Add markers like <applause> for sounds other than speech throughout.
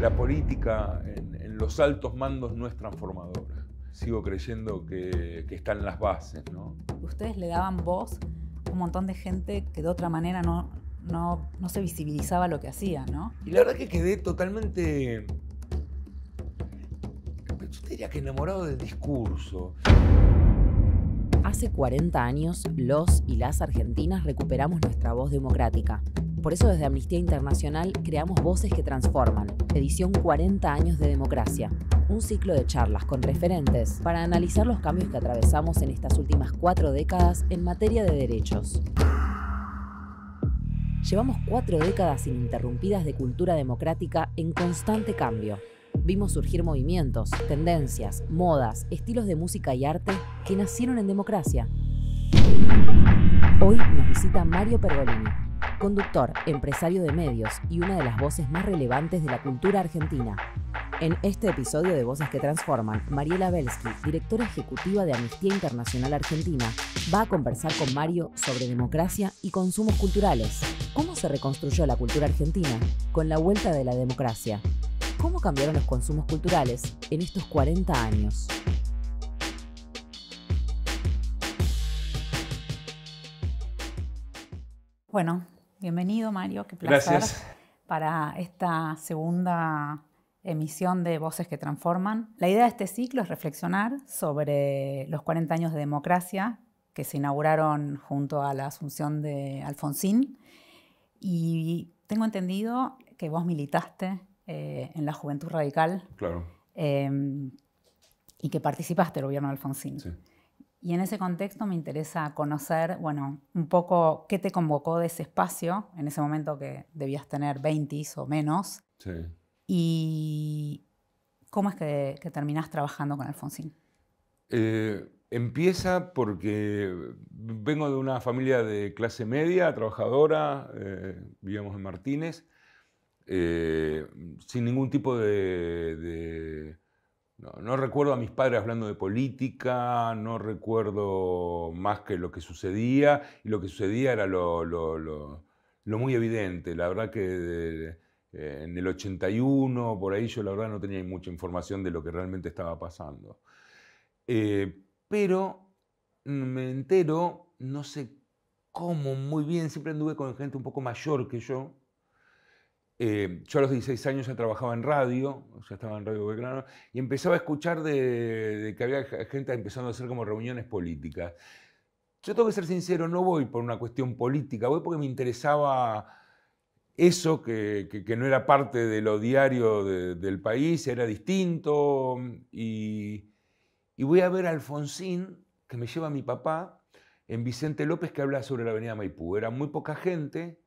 La política en, los altos mandos no es transformadora. Sigo creyendo que, están las bases. ¿no? Ustedes le daban voz a un montón de gente que de otra manera no, no, se visibilizaba lo que hacía, ¿no? Y la verdad que quedé totalmente yo te diría que enamorado del discurso. Hace 40 años, los y las argentinas recuperamos nuestra voz democrática, por eso desde Amnistía Internacional creamos Voces que Transforman, edición 40 años de democracia, un ciclo de charlas con referentes para analizar los cambios que atravesamos en estas últimas cuatro décadas en materia de derechos. Llevamos cuatro décadas ininterrumpidas de cultura democrática en constante cambio. Vimos surgir movimientos, tendencias, modas, estilos de música y arte que nacieron en democracia. Hoy nos visita Mario Pergolini, conductor, empresario de medios y una de las voces más relevantes de la cultura argentina. En este episodio de Voces que Transforman, Mariela Belsky, directora ejecutiva de Amnistía Internacional Argentina, va a conversar con Mario sobre democracia y consumos culturales. ¿Cómo se reconstruyó la cultura argentina con la vuelta de la democracia? ¿Cómo cambiaron los consumos culturales en estos 40 años? Bueno, Bienvenido, Mario, qué placer. Para esta segunda emisión de Voces que Transforman. La idea de este ciclo es reflexionar sobre los 40 años de democracia que se inauguraron junto a la asunción de Alfonsín. Y tengo entendido que vos militaste eh, en la Juventud Radical. Claro. Eh, y que participaste del gobierno de Alfonsín. Sí. Y en ese contexto me interesa conocer, bueno, un poco qué te convocó de ese espacio, en ese momento que debías tener 20 o menos. Sí. Y cómo es que, que terminás trabajando con Alfonsín. Eh, empieza porque vengo de una familia de clase media, trabajadora, eh, vivíamos en Martínez, eh, sin ningún tipo de no, recuerdo a mis padres hablando de política, no recuerdo más que lo que sucedía, y lo que sucedía era lo, muy evidente. La verdad que eh, en el 81, por ahí yo la verdad no tenía mucha información de lo que realmente estaba pasando. Eh, pero me entero, no sé cómo, muy bien, siempre anduve con gente un poco mayor que yo, eh, yo a los 16 años ya trabajaba en radio, ya estaba en Radio Belgrano, y empezaba a escuchar de, que había gente empezando a hacer como reuniones políticas. Yo tengo que ser sincero, no voy por una cuestión política, voy porque me interesaba eso, que, no era parte de lo diario del país, era distinto, y, y voy a ver a Alfonsín, que me lleva mi papá, en Vicente López, que habla sobre la avenida Maipú. Era muy poca gente,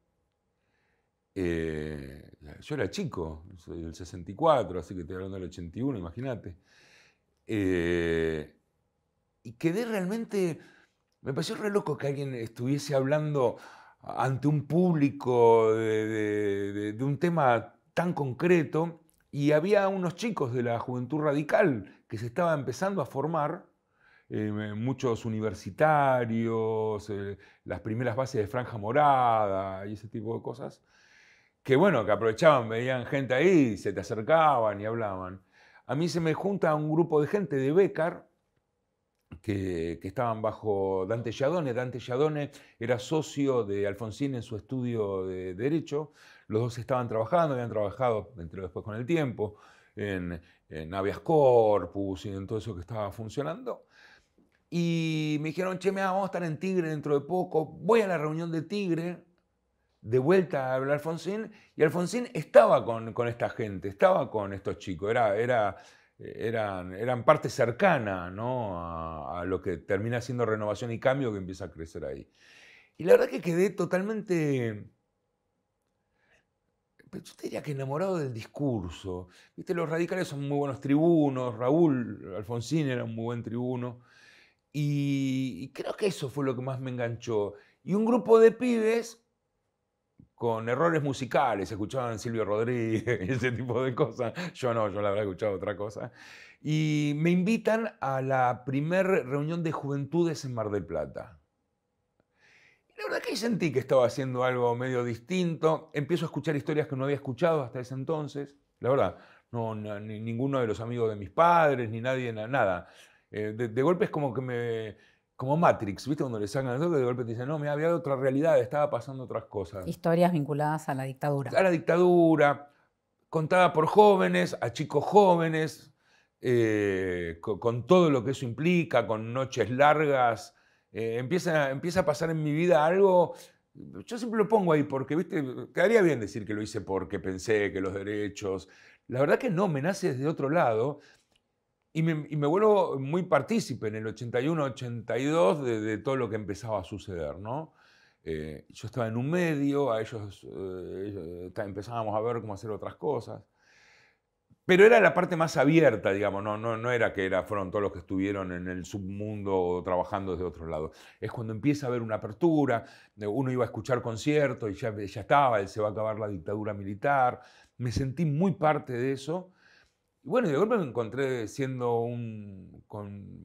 eh, yo era chico, soy del 64, así que estoy hablando del 81, imagínate. Eh, y quedé realmente, me pareció re loco que alguien estuviese hablando ante un público de, un tema tan concreto y había unos chicos de la juventud radical que se estaba empezando a formar, eh, muchos universitarios, las primeras bases de Franja Morada y ese tipo de cosas, que bueno, que aprovechaban, veían gente ahí, se te acercaban y hablaban. A mí se me junta un grupo de gente de Becar que, que estaban bajo Dante Yadone. Dante Yadone era socio de Alfonsín en su estudio de Derecho. Los dos estaban trabajando, habían trabajado, entre después con el tiempo, en, en corpus y en todo eso que estaba funcionando. Y me dijeron, che, me vamos a estar en Tigre dentro de poco, voy a la reunión de Tigre, de vuelta a Alfonsín y Alfonsín estaba con, esta gente, estaba con estos chicos, era, era, eran, eran parte cercana ¿no? a, lo que termina siendo renovación y cambio que empieza a crecer ahí. Y la verdad que quedé totalmente, pues, yo te diría que enamorado del discurso. ¿Viste? Los radicales son muy buenos tribunos, Raúl Alfonsín era un muy buen tribuno. y creo que eso fue lo que más me enganchó. Y un grupo de pibes con errores musicales, escuchaban Silvio Rodríguez y <laughs> ese tipo de cosas. Yo no, yo la habría escuchado otra cosa. Y me invitan a la primer reunión de juventudes en Mar del Plata. Y la verdad que sentí que estaba haciendo algo medio distinto. Empiezo a escuchar historias que no había escuchado hasta ese entonces. La verdad, no, ninguno de los amigos de mis padres, ni nadie, nada. Eh, de, de golpe es como que me, como Matrix, ¿viste? Cuando le sacan el toque, de golpe te dicen, no, me había otra realidad, estaba pasando otras cosas. Historias vinculadas a la dictadura. A la dictadura, contada por jóvenes, a chicos jóvenes, eh, con, todo lo que eso implica, con noches largas. Eh, empieza, empieza a pasar en mi vida algo. Yo siempre lo pongo ahí porque, viste, quedaría bien decir que lo hice porque pensé que los derechos. La verdad que no, me nace desde otro lado. Y me, vuelvo muy partícipe en el 81-82 de, de, todo lo que empezaba a suceder, ¿no? Eh, yo estaba en un medio, a ellos, eh, eh, empezábamos a ver cómo hacer otras cosas. Pero era la parte más abierta, digamos, no, no, no era que era, fueron todos los que estuvieron en el submundo trabajando desde otro lado. Es cuando empieza a haber una apertura, uno iba a escuchar conciertos y ya, ya estaba, él se va a acabar la dictadura militar. Me sentí muy parte de eso y bueno, de golpe me encontré siendo un,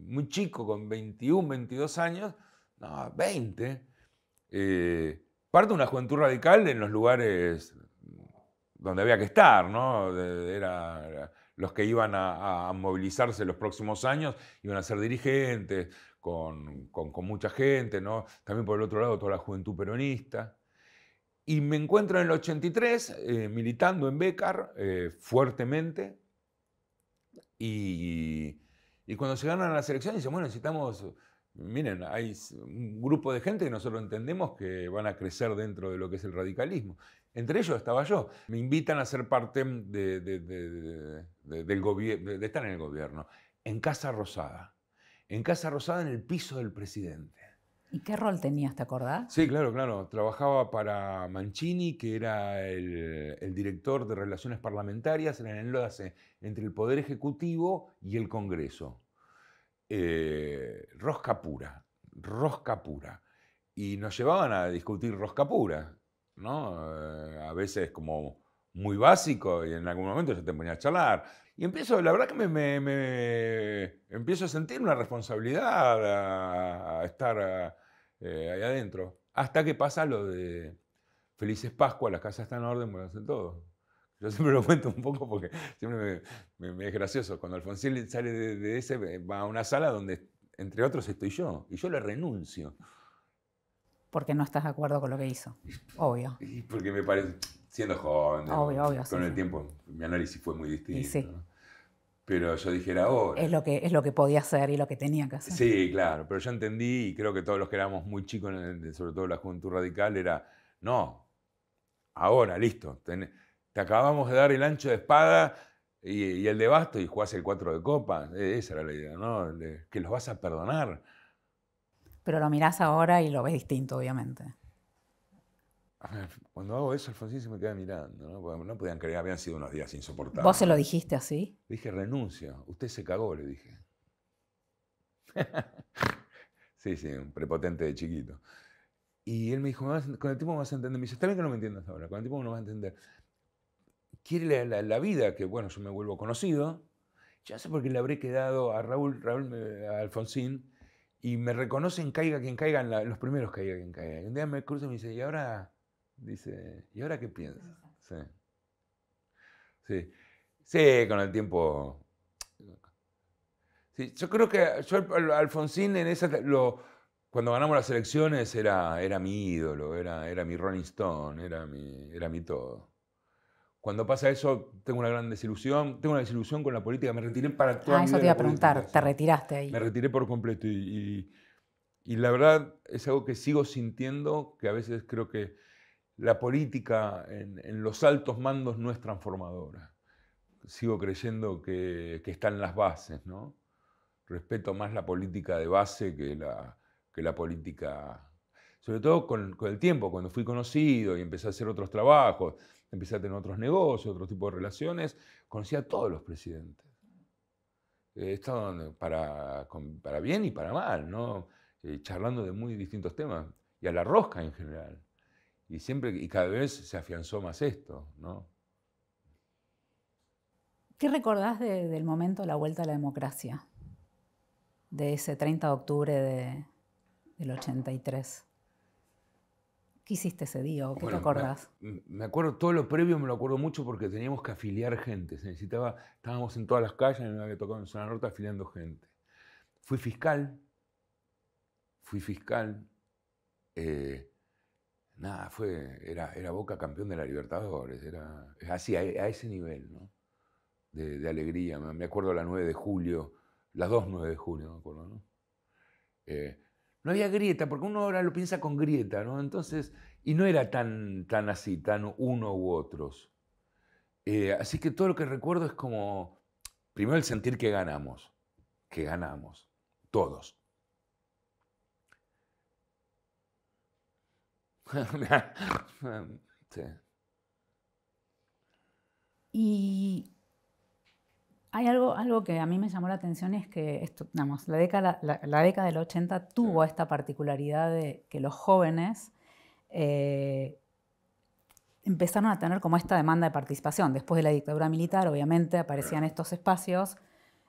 muy chico, con 21, 22 años, no, 20, eh, parte de una juventud radical en los lugares donde había que estar, ¿no? los que iban a, movilizarse los próximos años iban a ser dirigentes, con, mucha gente, ¿no? También por el otro lado, toda la juventud peronista. Y me encuentro en el 83 eh, militando en Becar eh, fuertemente, y, cuando se ganan las elecciones dicen, bueno, necesitamos, miren, hay un grupo de gente que nosotros entendemos que van a crecer dentro de lo que es el radicalismo. Entre ellos estaba yo. Me invitan a ser parte del de estar en el gobierno, en Casa Rosada. En Casa Rosada, en el piso del presidente. ¿Y qué rol tenías, te acordás? Sí, claro, claro. Trabajaba para Mancini, que era el, director de Relaciones Parlamentarias en el enlace entre el Poder Ejecutivo y el Congreso. Eh, rosca pura, rosca pura. Y nos llevaban a discutir rosca pura, ¿no? Eh, a veces como muy básico y en algún momento yo te ponía a charlar. Y empiezo, la verdad que me, empiezo a sentir una responsabilidad a, estar eh, ahí adentro. Hasta que pasa lo de Felices Pascua, las casas están en orden, bueno, hacen todo. Yo siempre lo <laughs> cuento un poco porque siempre me, es gracioso. Cuando Alfonso sale de, ese, va a una sala donde, entre otros, estoy yo. Y yo le renuncio. Porque no estás de acuerdo con lo que hizo, obvio. porque me parece, siendo joven, con el tiempo, mi análisis fue muy distinto. Pero yo dijera ahora. Es lo, que, es lo que podía hacer y lo que tenía que hacer. Sí, claro, pero yo entendí y creo que todos los que éramos muy chicos, sobre todo la juventud radical, era, no, ahora, listo, te acabamos de dar el ancho de espada y, el de basto y jugás el cuatro de copa. E, esa era la idea, ¿no? Que los vas a perdonar. Pero lo mirás ahora y lo ves distinto, obviamente. <laughs> Cuando hago eso, Alfonsín se me queda mirando, ¿no? podían creer, habían sido unos días insoportables. ¿Vos se lo dijiste así? dije, renuncio. Usted se cagó, le dije. <laughs> sí, sí, un prepotente de chiquito. Y él me dijo, con el tiempo vas a entender. Me dice, está bien que no me entiendas ahora, con el tiempo no vas a entender. Quiere la, vida, que bueno, yo me vuelvo conocido. Ya sé por qué le habré quedado a Raúl, Raúl eh, a Alfonsín, y me reconocen, caiga quien caiga, los primeros caiga quien caiga. Y un día me cruza y me dice, ¿y ahora dice, ¿y ahora qué piensas? Sí. sí. Sí, con el tiempo. Sí, yo creo que yo, Alfonsín en esa, lo, cuando ganamos las elecciones era, era mi ídolo, era, era mi Rolling Stone, era mi, era mi todo. Cuando pasa eso, tengo una gran desilusión. Tengo una desilusión con la política. Me retiré para toda Ah, eso te iba a preguntar. Te retiraste ahí. Me retiré por completo. y, y, la verdad es algo que sigo sintiendo, que a veces creo que la política en, los altos mandos no es transformadora. Sigo creyendo que, que están las bases, ¿no? Respeto más la política de base que la, que la política, sobre todo con, el tiempo, cuando fui conocido y empecé a hacer otros trabajos, empecé a tener otros negocios, otro tipo de relaciones, conocí a todos los presidentes. He estado para, para bien y para mal, ¿no? Eh, charlando de muy distintos temas, y a la rosca en general. Y siempre y cada vez se afianzó más esto, ¿no? ¿Qué recordás del momento de la vuelta a la democracia? De ese 30 de octubre del 83. ¿Qué hiciste ese día o qué te acordás? Me, acuerdo todo lo previo, me lo acuerdo mucho porque teníamos que afiliar gente. Se estábamos en todas las calles, la que tocado en zona norte afiliando gente. Fui fiscal, fui fiscal, eh, nada, fue, era, Boca campeón de la Libertadores, era así, a, ese nivel, De, alegría. Me acuerdo la 9 de julio, las dos 9 de julio, me acuerdo, eh, ¿no? había grieta, porque uno ahora lo piensa con grieta, ¿no? Entonces, y no era tan, tan así, tan uno u otros. Eh, así que todo lo que recuerdo es como, primero el sentir que ganamos, que ganamos, todos. <laughs> Y hay algo, algo que a mí me llamó la atención es que la, década, la, década del 80 tuvo esta particularidad de que los jóvenes eh, empezaron a tener como esta demanda de participación. Después de la dictadura militar, obviamente, aparecían estos espacios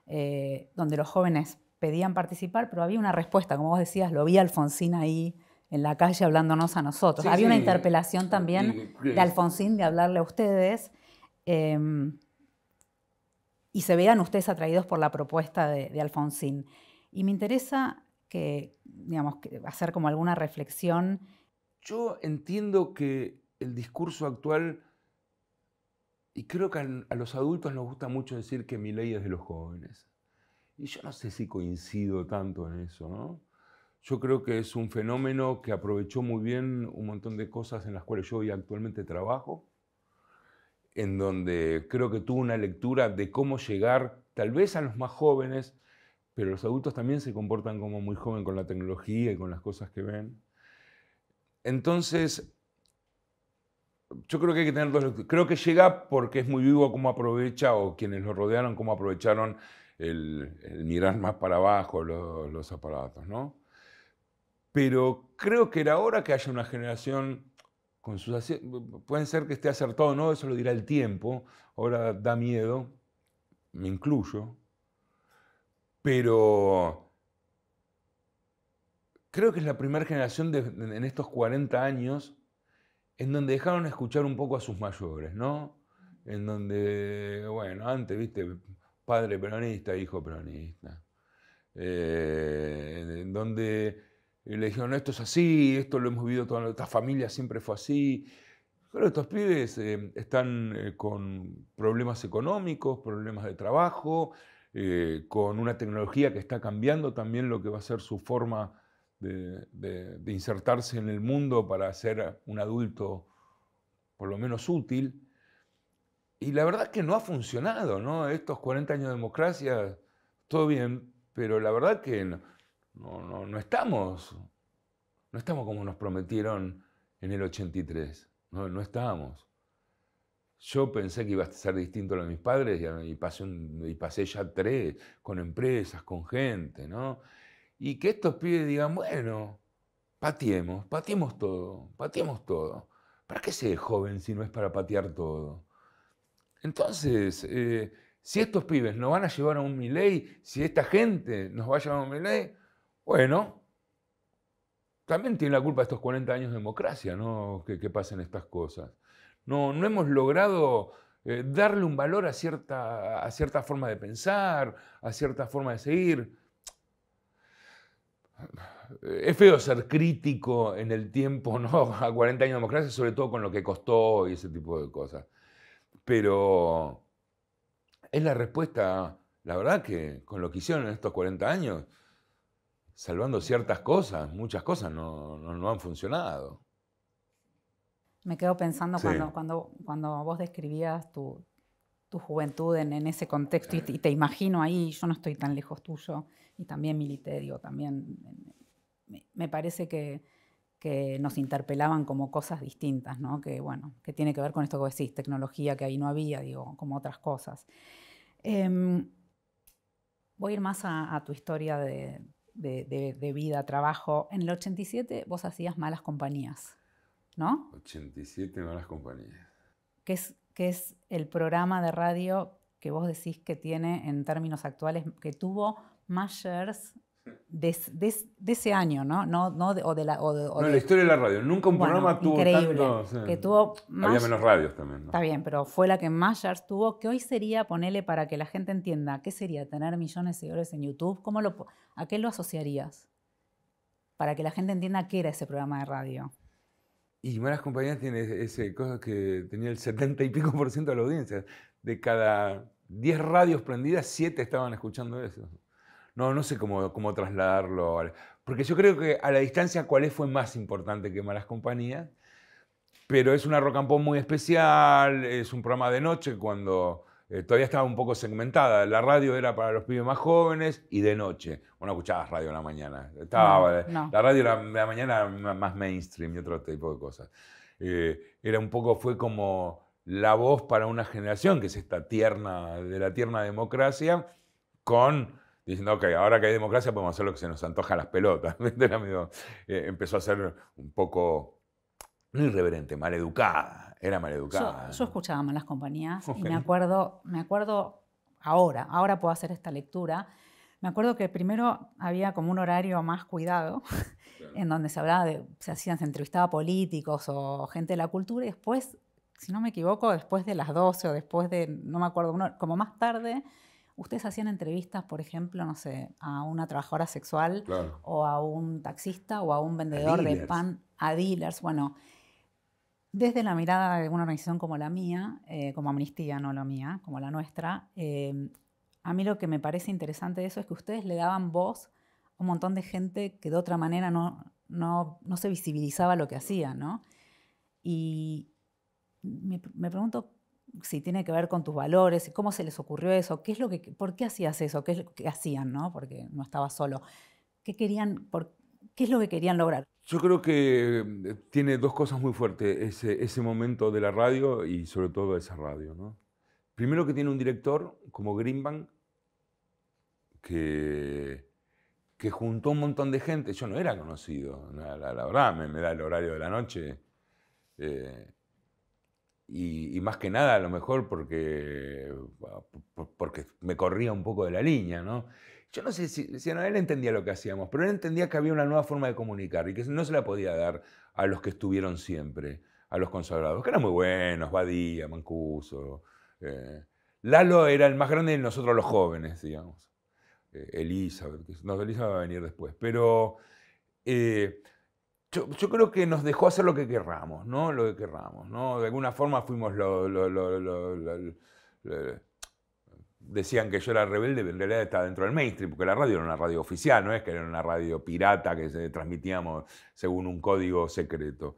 eh, donde los jóvenes pedían participar, pero había una respuesta, como vos decías, lo vi Alfonsín ahí en la calle hablándonos a nosotros. Había una interpelación también de Alfonsín de hablarle a ustedes. Em, y se vean ustedes atraídos por la propuesta de, Alfonsín. Y me interesa que, digamos, hacer como alguna reflexión. Yo entiendo que el discurso actual, y creo que a los adultos nos gusta mucho decir que mi ley es de los jóvenes. Y yo no sé si coincido tanto en eso, ¿no? Yo creo que es un fenómeno que aprovechó muy bien un montón de cosas en las cuales yo hoy actualmente trabajo, en donde creo que tuvo una lectura de cómo llegar tal vez a los más jóvenes, pero los adultos también se comportan como muy jóvenes con la tecnología y con las cosas que ven. Entonces, yo creo que hay que tener dos Creo que llega porque es muy vivo cómo aprovecha o quienes lo rodearon, cómo aprovecharon el, mirar más para abajo los, los aparatos, ¿no? pero creo que era hora que haya una generación con sus pueden ser que esté acertado o no, eso lo dirá el tiempo, ahora da miedo, me incluyo, pero creo que es la primera generación en estos 40 años en donde dejaron escuchar un poco a sus mayores, ¿no? En donde, bueno, antes, viste, padre peronista, hijo peronista, eh, en donde y le dijeron, esto es así, esto lo hemos vivido toda nuestra familia, siempre fue así. Pero estos pibes eh, están eh, con problemas económicos, problemas de trabajo, eh, con una tecnología que está cambiando también lo que va a ser su forma de, insertarse en el mundo para ser un adulto por lo menos útil. Y la verdad que no ha funcionado, ¿no? Estos 40 años de democracia, todo bien, pero la verdad que no no, no, no estamos, no estamos como nos prometieron en el 83, no, no estábamos. Yo pensé que iba a ser distinto a de mis padres y, pasé y, pasé ya tres, con empresas, con gente, ¿no? Y que estos pibes digan, bueno, pateemos, pateemos todo, pateemos todo. ¿Para qué ser joven si no es para patear todo? Entonces, eh, si estos pibes nos van a llevar a un milay, si esta gente nos va a llevar a un bueno, también tiene la culpa estos 40 años de democracia, ¿no? Que, pasen estas cosas. No, no hemos logrado eh, darle un valor a cierta, a cierta forma de pensar, a cierta forma de seguir. Es feo ser crítico en el tiempo, ¿no? <laughs> A 40 años de democracia, sobre todo con lo que costó y ese tipo de cosas. Pero es la respuesta, la verdad, que con lo que hicieron en estos 40 años, salvando ciertas cosas, muchas cosas no, han funcionado. Me quedo pensando cuando, cuando, cuando vos describías tu, juventud en, ese contexto y te, imagino ahí, yo no estoy tan lejos tuyo y también milité, digo, también me, parece que, nos interpelaban como cosas distintas, ¿no? Que bueno, que tiene que ver con esto que decís, tecnología que ahí no había, digo, como otras cosas. Em, voy a ir más a tu historia de, de, vida, trabajo. En el 87 vos hacías malas compañías, ¿no? 87 malas compañías. ¿Qué es, es el programa de radio que vos decís que tiene, en términos actuales, que tuvo más de, de, ese año, ¿no? no, no o de la, o de, no, la historia de la radio. Nunca un programa tuvo tanto... Que tuvo más, Había menos radios también. ¿no? Está bien, pero fue la que más tuvo, que hoy sería, ponele para que la gente entienda, ¿qué sería tener millones de seguidores en YouTube? ¿Cómo lo, ¿A qué lo asociarías? Para que la gente entienda qué era ese programa de radio. Y Malas Compañías tiene ese cosa que tenía el 70 y pico por ciento de la audiencia. De cada 10 radios prendidas, 7 estaban escuchando eso. No, no sé cómo, cómo trasladarlo. Porque yo creo que a la distancia cuál es fue más importante que Malas Compañías. Pero es una rock muy especial, es un programa de noche cuando eh, todavía estaba un poco segmentada. La radio era para los pibes más jóvenes y de noche. Bueno, escuchabas radio en la mañana. La radio de la, mañana mañana más mainstream y otro tipo de cosas. Eh, era un poco, fue como la voz para una generación, que es esta tierna, de la tierna democracia, con diciendo, ok, ahora que hay democracia podemos hacer lo que se nos antoja las pelotas. <laughs> Eh, empezó a ser un poco, no irreverente, maleducada, era maleducada. Yo, yo escuchaba las compañías y me acuerdo, me acuerdo ahora, ahora puedo hacer esta lectura. Me acuerdo que primero había como un horario más cuidado, en donde se hablaba de, se hacían, se entrevistaba políticos o gente de la cultura, y después, si no me equivoco, después de las 12 o después de, no me acuerdo, como más tarde, ustedes hacían entrevistas, por ejemplo, no sé, a una trabajadora sexual o a un taxista o a un vendedor de pan, a dealers. Bueno, desde la mirada de una organización como la mía, eh, como Amnistía, no la mía, como la nuestra, em, a mí lo que me parece interesante de eso es que ustedes le daban voz a un montón de gente que de otra manera no, no, se visibilizaba lo que hacía, ¿no? Y me pregunto si tiene que ver con tus valores, cómo se les ocurrió eso, qué es lo que, por qué hacías eso, qué hacían, ¿no? Porque no estaba solo. ¿Qué querían, qué es lo que querían lograr? Yo creo que eh, tiene dos cosas muy fuertes ese, ese momento de la radio y sobre todo esa radio, Primero que tiene un director como Greenbank que, que juntó un montón de gente. Yo no era conocido, la, verdad, me, me, da el horario de la noche. Eh, y, más que nada, a lo mejor porque, ah, porque me corría un poco de la línea, ¿no? Yo no sé si, si no, él entendía lo que hacíamos, pero él entendía que había una nueva forma de comunicar y que no se la podía dar a los que estuvieron siempre, a los consagrados, que eran muy buenos, Badía, Mancuso. Eh, Lalo era el más grande de nosotros los jóvenes, digamos. Eh, Elizabeth, no, Elizabeth va a venir después, pero... Eh, yo, creo que nos dejó hacer lo que querramos, ¿no? Lo que querramos, ¿no? De alguna forma fuimos lo, Decían que yo era rebelde, pero en realidad estaba dentro del mainstream, porque la radio era una radio oficial, no es que era una radio pirata que se transmitíamos según un código secreto.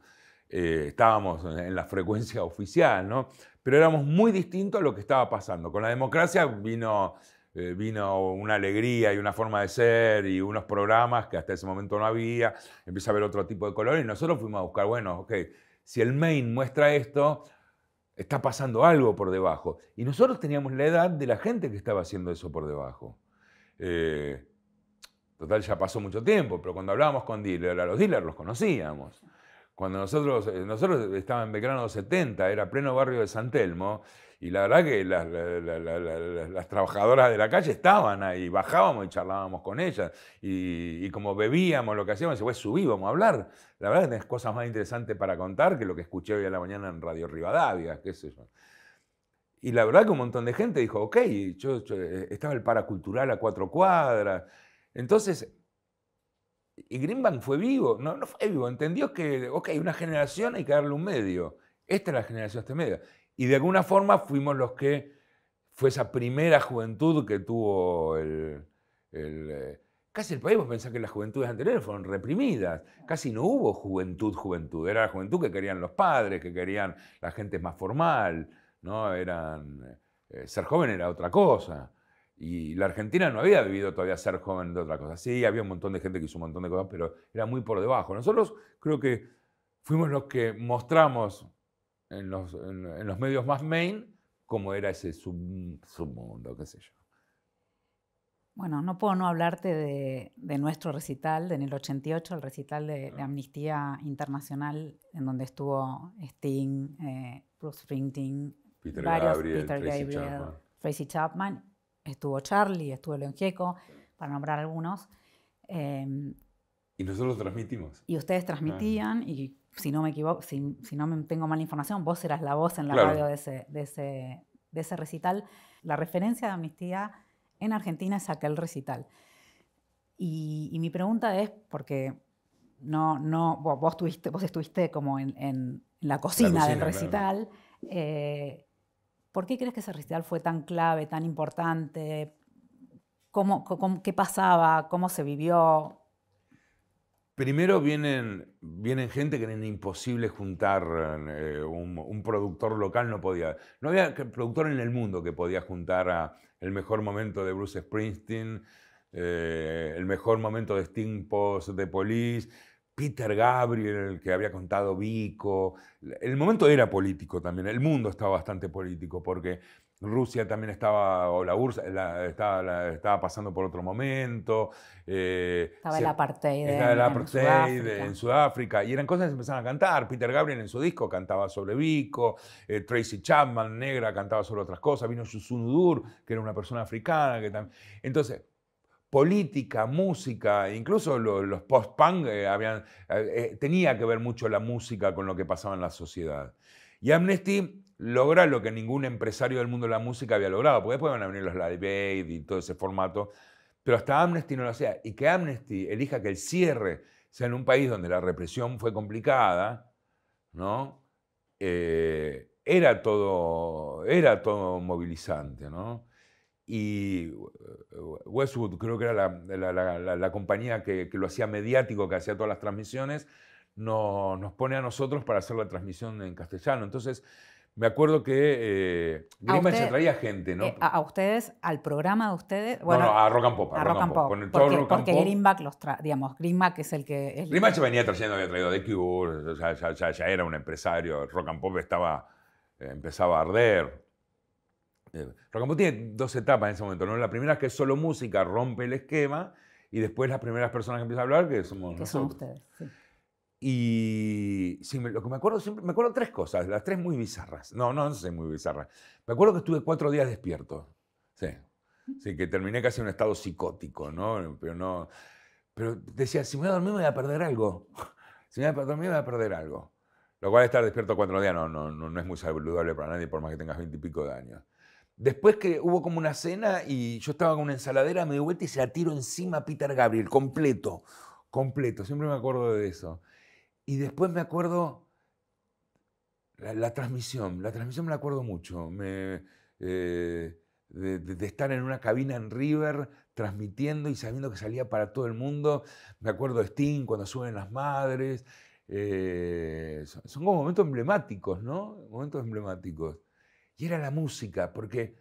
Eh, estábamos en la frecuencia oficial, ¿no? Pero éramos muy distintos a lo que estaba pasando. Con la democracia vino eh, vino una alegría y una forma de ser y unos programas que hasta ese momento no había, empieza a haber otro tipo de colores y nosotros fuimos a buscar, bueno, ok, si el main muestra esto, está pasando algo por debajo. Y nosotros teníamos la edad de la gente que estaba haciendo eso por debajo. Eh, total, ya pasó mucho tiempo, pero cuando hablábamos con dealers, a los dealers los conocíamos. Cuando nosotros, eh, nosotros estábamos en Belgrano 70, era pleno barrio de San Telmo, y la verdad que las, las, trabajadoras de la calle estaban ahí, bajábamos y charlábamos con ellas. Y, y como bebíamos, lo que hacíamos, fue subí, vamos a hablar. La verdad que tenés cosas más interesantes para contar que lo que escuché hoy a la mañana en Radio Rivadavia, qué sé yo. Y la verdad que un montón de gente dijo, ok, yo, eh, estaba el paracultural a cuatro cuadras. Entonces, y Greenbank fue vivo, no, no fue vivo, entendió que, ok, una generación hay que darle un medio. Esta es la generación, este medio. Y de alguna forma fuimos los que, fue esa primera juventud que tuvo el, eh, casi el país, vos pensás que las juventudes anteriores fueron reprimidas, casi no hubo juventud, juventud, era la juventud que querían los padres, que querían la gente más formal, ¿no? Eran, eh, ser joven era otra cosa. Y la Argentina no había vivido todavía ser joven de otra cosa. Sí, había un montón de gente que hizo un montón de cosas, pero era muy por debajo. Nosotros creo que fuimos los que mostramos en los, en, los medios más main cómo era ese sub, submundo, qué sé yo. Bueno, no puedo no hablarte de, de nuestro recital, de en el 88, el recital de, ah. Amnistía Internacional, en donde estuvo Sting, eh, Bruce Springsteen, Peter Gabriel, Tracy, Chapman. estuvo Charlie, estuvo Leon para nombrar algunos. Em, y nosotros transmitimos. Y ustedes transmitían y si no me equivoco, si, no me tengo mala información, vos eras la voz en la radio de ese, recital. La referencia de Amnistía en Argentina es aquel recital. Y, mi pregunta es, porque no, no, vos, estuviste como en, la, cocina del recital. Eh, ¿Por qué crees que ese recital fue tan clave, tan importante? qué pasaba? ¿Cómo se vivió? Primero vienen, vienen gente que era imposible juntar, eh, un, productor local no podía, no había productor en el mundo que podía juntar a el mejor momento de Bruce Springsteen, eh, el mejor momento de Sting Post, de Police, Peter Gabriel, que había contado Vico. El momento era político también, el mundo estaba bastante político, porque Rusia también estaba, o la URSS estaba, pasando por otro momento. Eh, estaba el apartheid, estaba en, Sudáfrica. Y eran cosas que se empezaban a cantar. Peter Gabriel en su disco cantaba sobre Vico, eh, Tracy Chapman, negra, cantaba sobre otras cosas. Vino Udur, que era una persona africana. Que Entonces, política, música, incluso los, post-punk eh, tenía que ver mucho la música con lo que pasaba en la sociedad. Y Amnesty logra lo que ningún empresario del mundo de la música había logrado, porque después van a venir los Live Aid y todo ese formato, pero hasta Amnesty no lo hacía. Y que Amnesty elija que el cierre sea en un país donde la represión fue complicada, ¿no? Eh, era, todo, era todo movilizante, Y eh, Westwood creo que era la, compañía que, que, lo hacía mediático, que hacía todas las transmisiones, no, nos pone a nosotros para hacer la transmisión en castellano. Entonces, me acuerdo que eh, se traía gente, ¿no? Eh, a, ustedes, al programa de ustedes. Bueno, no, a Rock and Pop. A, rock, and Pop. porque, rock Greenback los trae, digamos, Greenback es el que. El... se venía trayendo, había traído de Cure, ya, era un empresario. Rock and Pop estaba, eh, empezaba a arder. Eh, rock and Pop tiene dos etapas en ese momento, ¿no? La primera es que solo música, rompe el esquema, y después las primeras personas que empiezan a hablar, que somos que son ustedes, sí. Y lo que me acuerdo siempre, me acuerdo tres cosas, las tres muy bizarras. No, no, no sé muy bizarras. Me acuerdo que estuve cuatro días despierto. Sí. Sí, que terminé casi en un estado psicótico, ¿no? Pero no. Pero decía, si me voy a dormir me voy a perder algo. <laughs> Si me voy a dormir me voy a perder algo. Lo cual estar despierto cuatro días no, no, no, no es muy saludable para nadie, por más que tengas veintipico de años. Después que hubo como una cena y yo estaba con una ensaladera, me di vuelta y se la tiro encima a Peter Gabriel, completo, completo. Siempre me acuerdo de eso. Y después me acuerdo la, transmisión, la transmisión me la acuerdo mucho, eh, de, estar en una cabina en River transmitiendo y sabiendo que salía para todo el mundo. Me acuerdo de Sting cuando suben las madres. Eh, son, como momentos emblemáticos, ¿no? Momentos emblemáticos. Y era la música, porque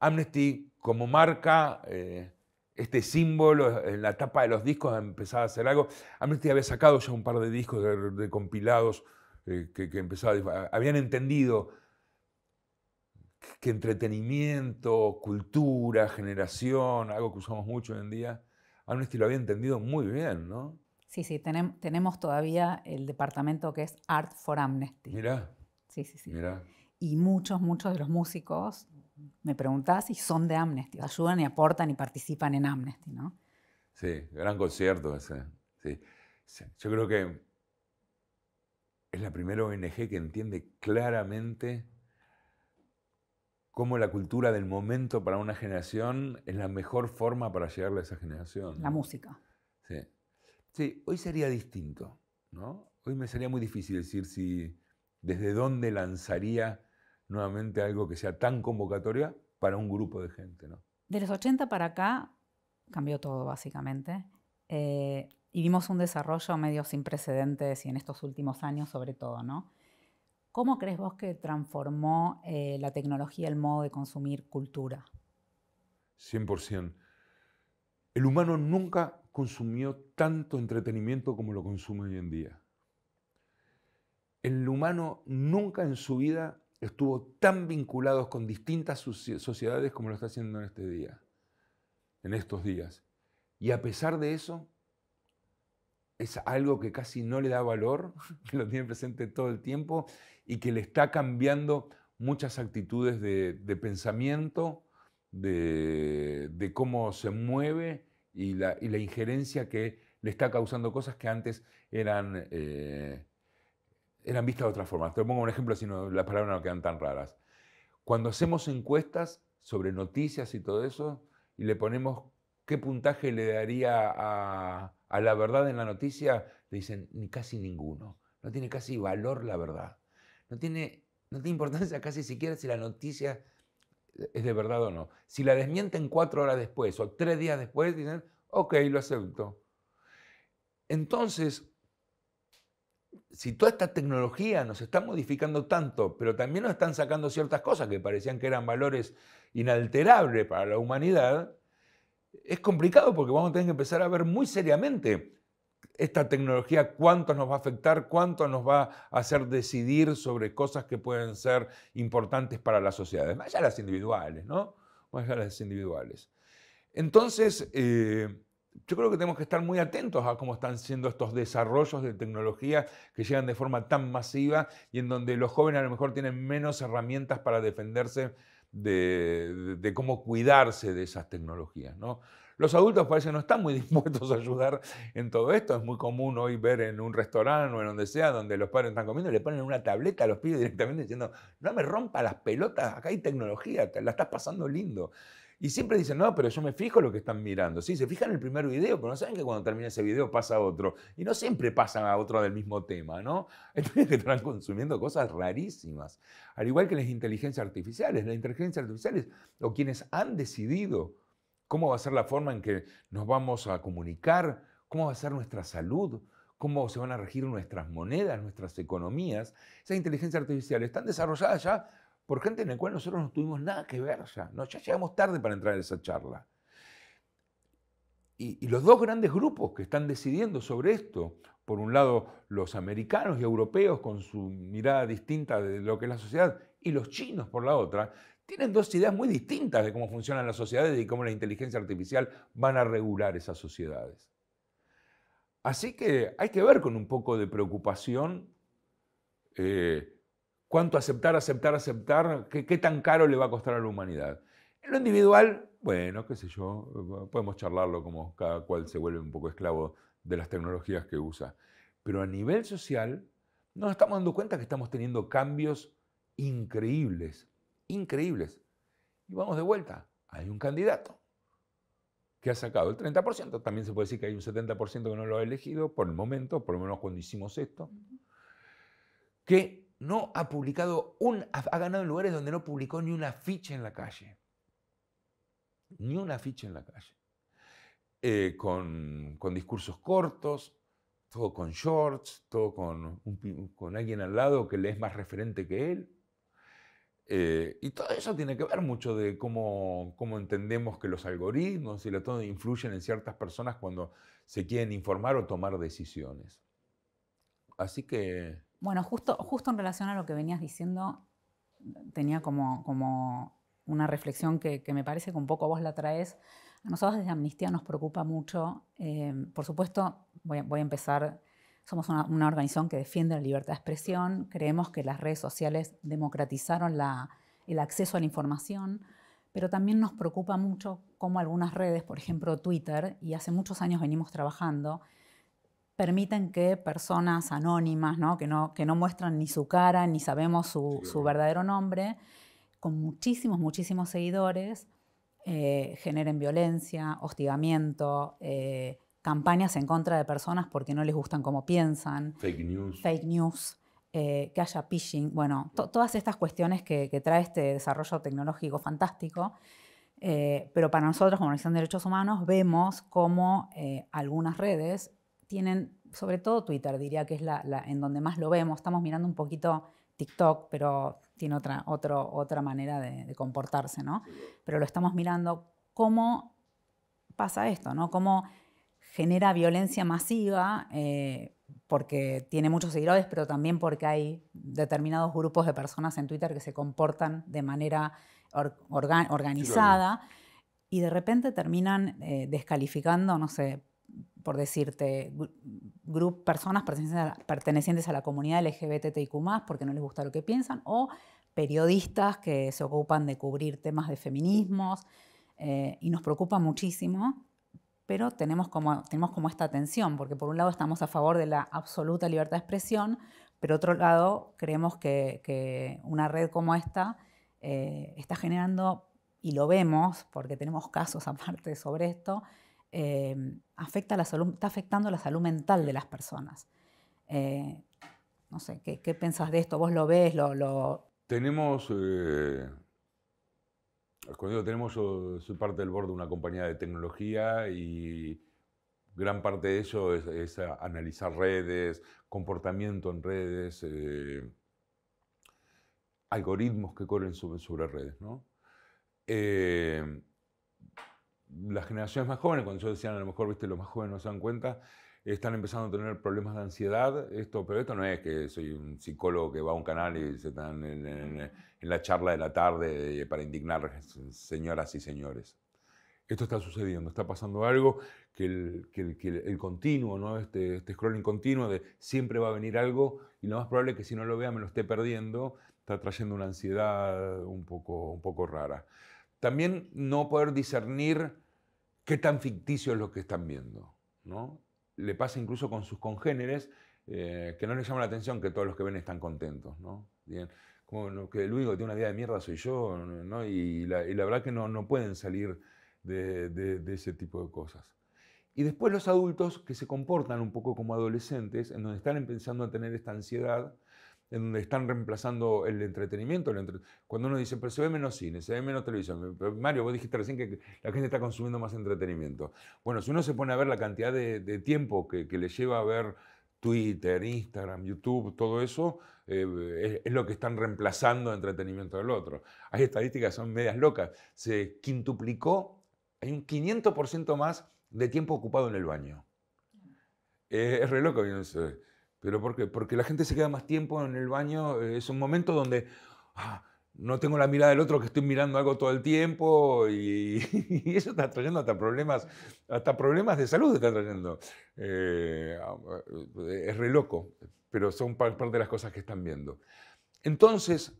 Amnesty como marca... Eh, este símbolo en la tapa de los discos, empezaba a hacer algo. Amnesty había sacado ya un par de discos de, compilados eh, que, que habían entendido que entretenimiento, cultura, generación, algo que usamos mucho hoy en día, Amnesty lo había entendido muy bien, ¿no? Sí, sí, tenemos todavía el departamento que es Art for Amnesty. Mira. Sí, sí, sí. Mira. Y muchos, muchos de los músicos me preguntás, y son de Amnesty, ayudan y aportan y participan en Amnesty, ¿no? Sí, gran concierto ese. Yo creo que es la primera ONG que entiende claramente cómo la cultura del momento para una generación es la mejor forma para llegarle a esa generación. La música. Sí. sí, hoy sería distinto, ¿no? Hoy me sería muy difícil decir si desde dónde lanzaría nuevamente algo que sea tan convocatoria para un grupo de gente. ¿no? De los 80 para acá cambió todo, básicamente. Eh, y vimos un desarrollo medio sin precedentes y en estos últimos años sobre todo, ¿no? ¿Cómo crees vos que transformó eh, la tecnología el modo de consumir cultura? 100%. El humano nunca consumió tanto entretenimiento como lo consume hoy en día. El humano nunca en su vida estuvo tan vinculados con distintas sociedades como lo está haciendo en este día, en estos días. Y a pesar de eso, es algo que casi no le da valor, <laughs> que lo tiene presente todo el tiempo y que le está cambiando muchas actitudes de, pensamiento, de, cómo se mueve y la, injerencia que le está causando cosas que antes eran eh, eran vistas de otra forma. Te pongo un ejemplo si no, las palabras no quedan tan raras. Cuando hacemos encuestas sobre noticias y todo eso, y le ponemos qué puntaje le daría a, la verdad en la noticia, le dicen ni casi ninguno. No tiene casi valor la verdad. No tiene, no tiene importancia casi siquiera si la noticia es de verdad o no. Si la desmienten cuatro horas después o tres días después, dicen, ok, lo acepto. Entonces, si toda esta tecnología nos está modificando tanto, pero también nos están sacando ciertas cosas que parecían que eran valores inalterables para la humanidad, es complicado porque vamos a tener que empezar a ver muy seriamente esta tecnología, cuánto nos va a afectar, cuánto nos va a hacer decidir sobre cosas que pueden ser importantes para las sociedades, más allá de las individuales, ¿no? Más allá las individuales. Entonces, eh, yo creo que tenemos que estar muy atentos a cómo están siendo estos desarrollos de tecnología que llegan de forma tan masiva y en donde los jóvenes a lo mejor tienen menos herramientas para defenderse de, cómo cuidarse de esas tecnologías. ¿no? Los adultos parece no están muy <laughs> dispuestos a ayudar en todo esto. Es muy común hoy ver en un restaurante o en donde sea, donde los padres están comiendo, le ponen una tableta a los pibes directamente diciendo, no me rompa las pelotas, acá hay tecnología, te la estás pasando lindo. Y siempre dicen, no, pero yo me fijo lo que están mirando. Sí, se fijan en el primer video, pero no saben que cuando termina ese video pasa otro. Y no siempre pasan a otro del mismo tema, ¿no? <laughs> Entonces están consumiendo cosas rarísimas. Al igual que las inteligencias artificiales. Las inteligencias artificiales, o quienes han decidido cómo va a ser la forma en que nos vamos a comunicar, cómo va a ser nuestra salud, cómo se van a regir nuestras monedas, nuestras economías. Esas inteligencias artificiales están desarrolladas ya por gente en la cual nosotros no tuvimos nada que ver ya, ya llegamos tarde para entrar en esa charla. Y, los dos grandes grupos que están decidiendo sobre esto, por un lado los americanos y europeos con su mirada distinta de lo que es la sociedad y los chinos por la otra, tienen dos ideas muy distintas de cómo funcionan las sociedades y cómo la inteligencia artificial van a regular esas sociedades. Así que hay que ver con un poco de preocupación eh, ¿Cuánto aceptar, aceptar, aceptar? ¿Qué, tan caro le va a costar a la humanidad? En lo individual, bueno, qué sé yo, podemos charlarlo como cada cual se vuelve un poco esclavo de las tecnologías que usa. Pero a nivel social, nos estamos dando cuenta que estamos teniendo cambios increíbles, increíbles. Y vamos de vuelta, hay un candidato que ha sacado el 30%, también se puede decir que hay un 70% que no lo ha elegido por el momento, por lo menos cuando hicimos esto, que no ha publicado un, ha ganado en lugares donde no publicó ni una ficha en la calle. Ni una ficha en la calle. Eh, con, discursos cortos, todo con shorts, todo con, alguien al lado que le es más referente que él. Eh, y todo eso tiene que ver mucho de cómo, cómo entendemos que los algoritmos y la todo influyen en ciertas personas cuando se quieren informar o tomar decisiones. Así que bueno, justo, en relación a lo que venías diciendo, tenía como, una reflexión que, me parece que un poco vos la traes. A nosotros desde Amnistía nos preocupa mucho, eh, por supuesto, voy a, empezar somos una, organización que defiende la libertad de expresión, creemos que las redes sociales democratizaron el acceso a la información, pero también nos preocupa mucho cómo algunas redes, por ejemplo Twitter, y hace muchos años venimos trabajando, permiten que personas anónimas, Que, no, que no muestran ni su cara, ni sabemos su, verdadero nombre, con muchísimos, muchísimos seguidores, eh, generen violencia, hostigamiento, eh, campañas en contra de personas porque no les gustan cómo piensan. Fake news. Fake news. Eh, que haya phishing, bueno, todas estas cuestiones que, trae este desarrollo tecnológico fantástico, pero para nosotros como Organización de Derechos Humanos vemos cómo algunas redes tienen, sobre todo Twitter, diría que es la, en donde más lo vemos. Estamos mirando un poquito TikTok, pero tiene otra, otra manera de, comportarse, ¿no? Pero lo estamos mirando cómo pasa esto, ¿no? Cómo genera violencia masiva eh, porque tiene muchos seguidores, pero también porque hay determinados grupos de personas en Twitter que se comportan de manera organizada. Y de repente terminan eh, descalificando, no sé, por decirte, personas pertenecientes a, la comunidad LGBTIQ, porque no les gusta lo que piensan, o periodistas que se ocupan de cubrir temas de feminismos, eh, y nos preocupa muchísimo, pero tenemos como, tenemos como esta tensión, porque por un lado estamos a favor de la absoluta libertad de expresión, pero otro lado creemos que, una red como esta eh, está generando, y lo vemos, porque tenemos casos <laughs> aparte sobre esto, Em, afecta la salud, está afectando la salud mental de las personas. Eh, no sé, ¿qué, ¿qué, pensás de esto? ¿Vos lo ves? Lo, Tenemos, eh, tenemos, yo soy parte del borde de una compañía de tecnología y gran parte de eso es, analizar redes, comportamiento en redes, eh, algoritmos que corren sobre, redes, ¿no? Eh, las generaciones más jóvenes, cuando yo decía a lo mejor, viste, los más jóvenes no se dan cuenta, están empezando a tener problemas de ansiedad, esto, pero esto no es que soy un psicólogo que va a un canal y se están en, la charla de la tarde eh, para indignar señoras y señores. Esto está sucediendo, está pasando algo que el, que el, que el continuo, ¿no? este, este scrolling continuo de siempre va a venir algo y lo más probable es que si no lo vea me lo esté perdiendo, está trayendo una ansiedad un poco, un poco rara. También no poder discernir qué tan ficticio es lo que están viendo. ¿no? Le pasa incluso con sus congéneres, eh, que no les llama la atención que todos los que ven están contentos. ¿no? Bien. Como que el único que tiene una vida de mierda soy yo, ¿no? y, la, verdad que no, pueden salir de, de ese tipo de cosas. Y después los adultos que se comportan un poco como adolescentes, en donde están empezando a tener esta ansiedad en donde están reemplazando el entretenimiento. Cuando uno dice, pero se ve menos cine, se ve menos televisión. Mario, vos dijiste recién que la gente está consumiendo más entretenimiento. Bueno, si uno se pone a ver la cantidad de, tiempo que, le lleva a ver Twitter, Instagram, YouTube, todo eso, eh, es, lo que están reemplazando el entretenimiento del otro. Hay estadísticas, son medias locas. Se quintuplicó, hay un 500% más de tiempo ocupado en el baño. es re loco. Y ¿Pero por qué? Porque la gente se queda más tiempo en el baño. Eh, es un momento donde ah, no tengo la mirada del otro, que estoy mirando algo todo el tiempo y, <laughs> eso está trayendo hasta problemas, hasta problemas de salud está trayendo. Eh, ah, eh, es re loco, pero son parte de las cosas que están viendo. Entonces,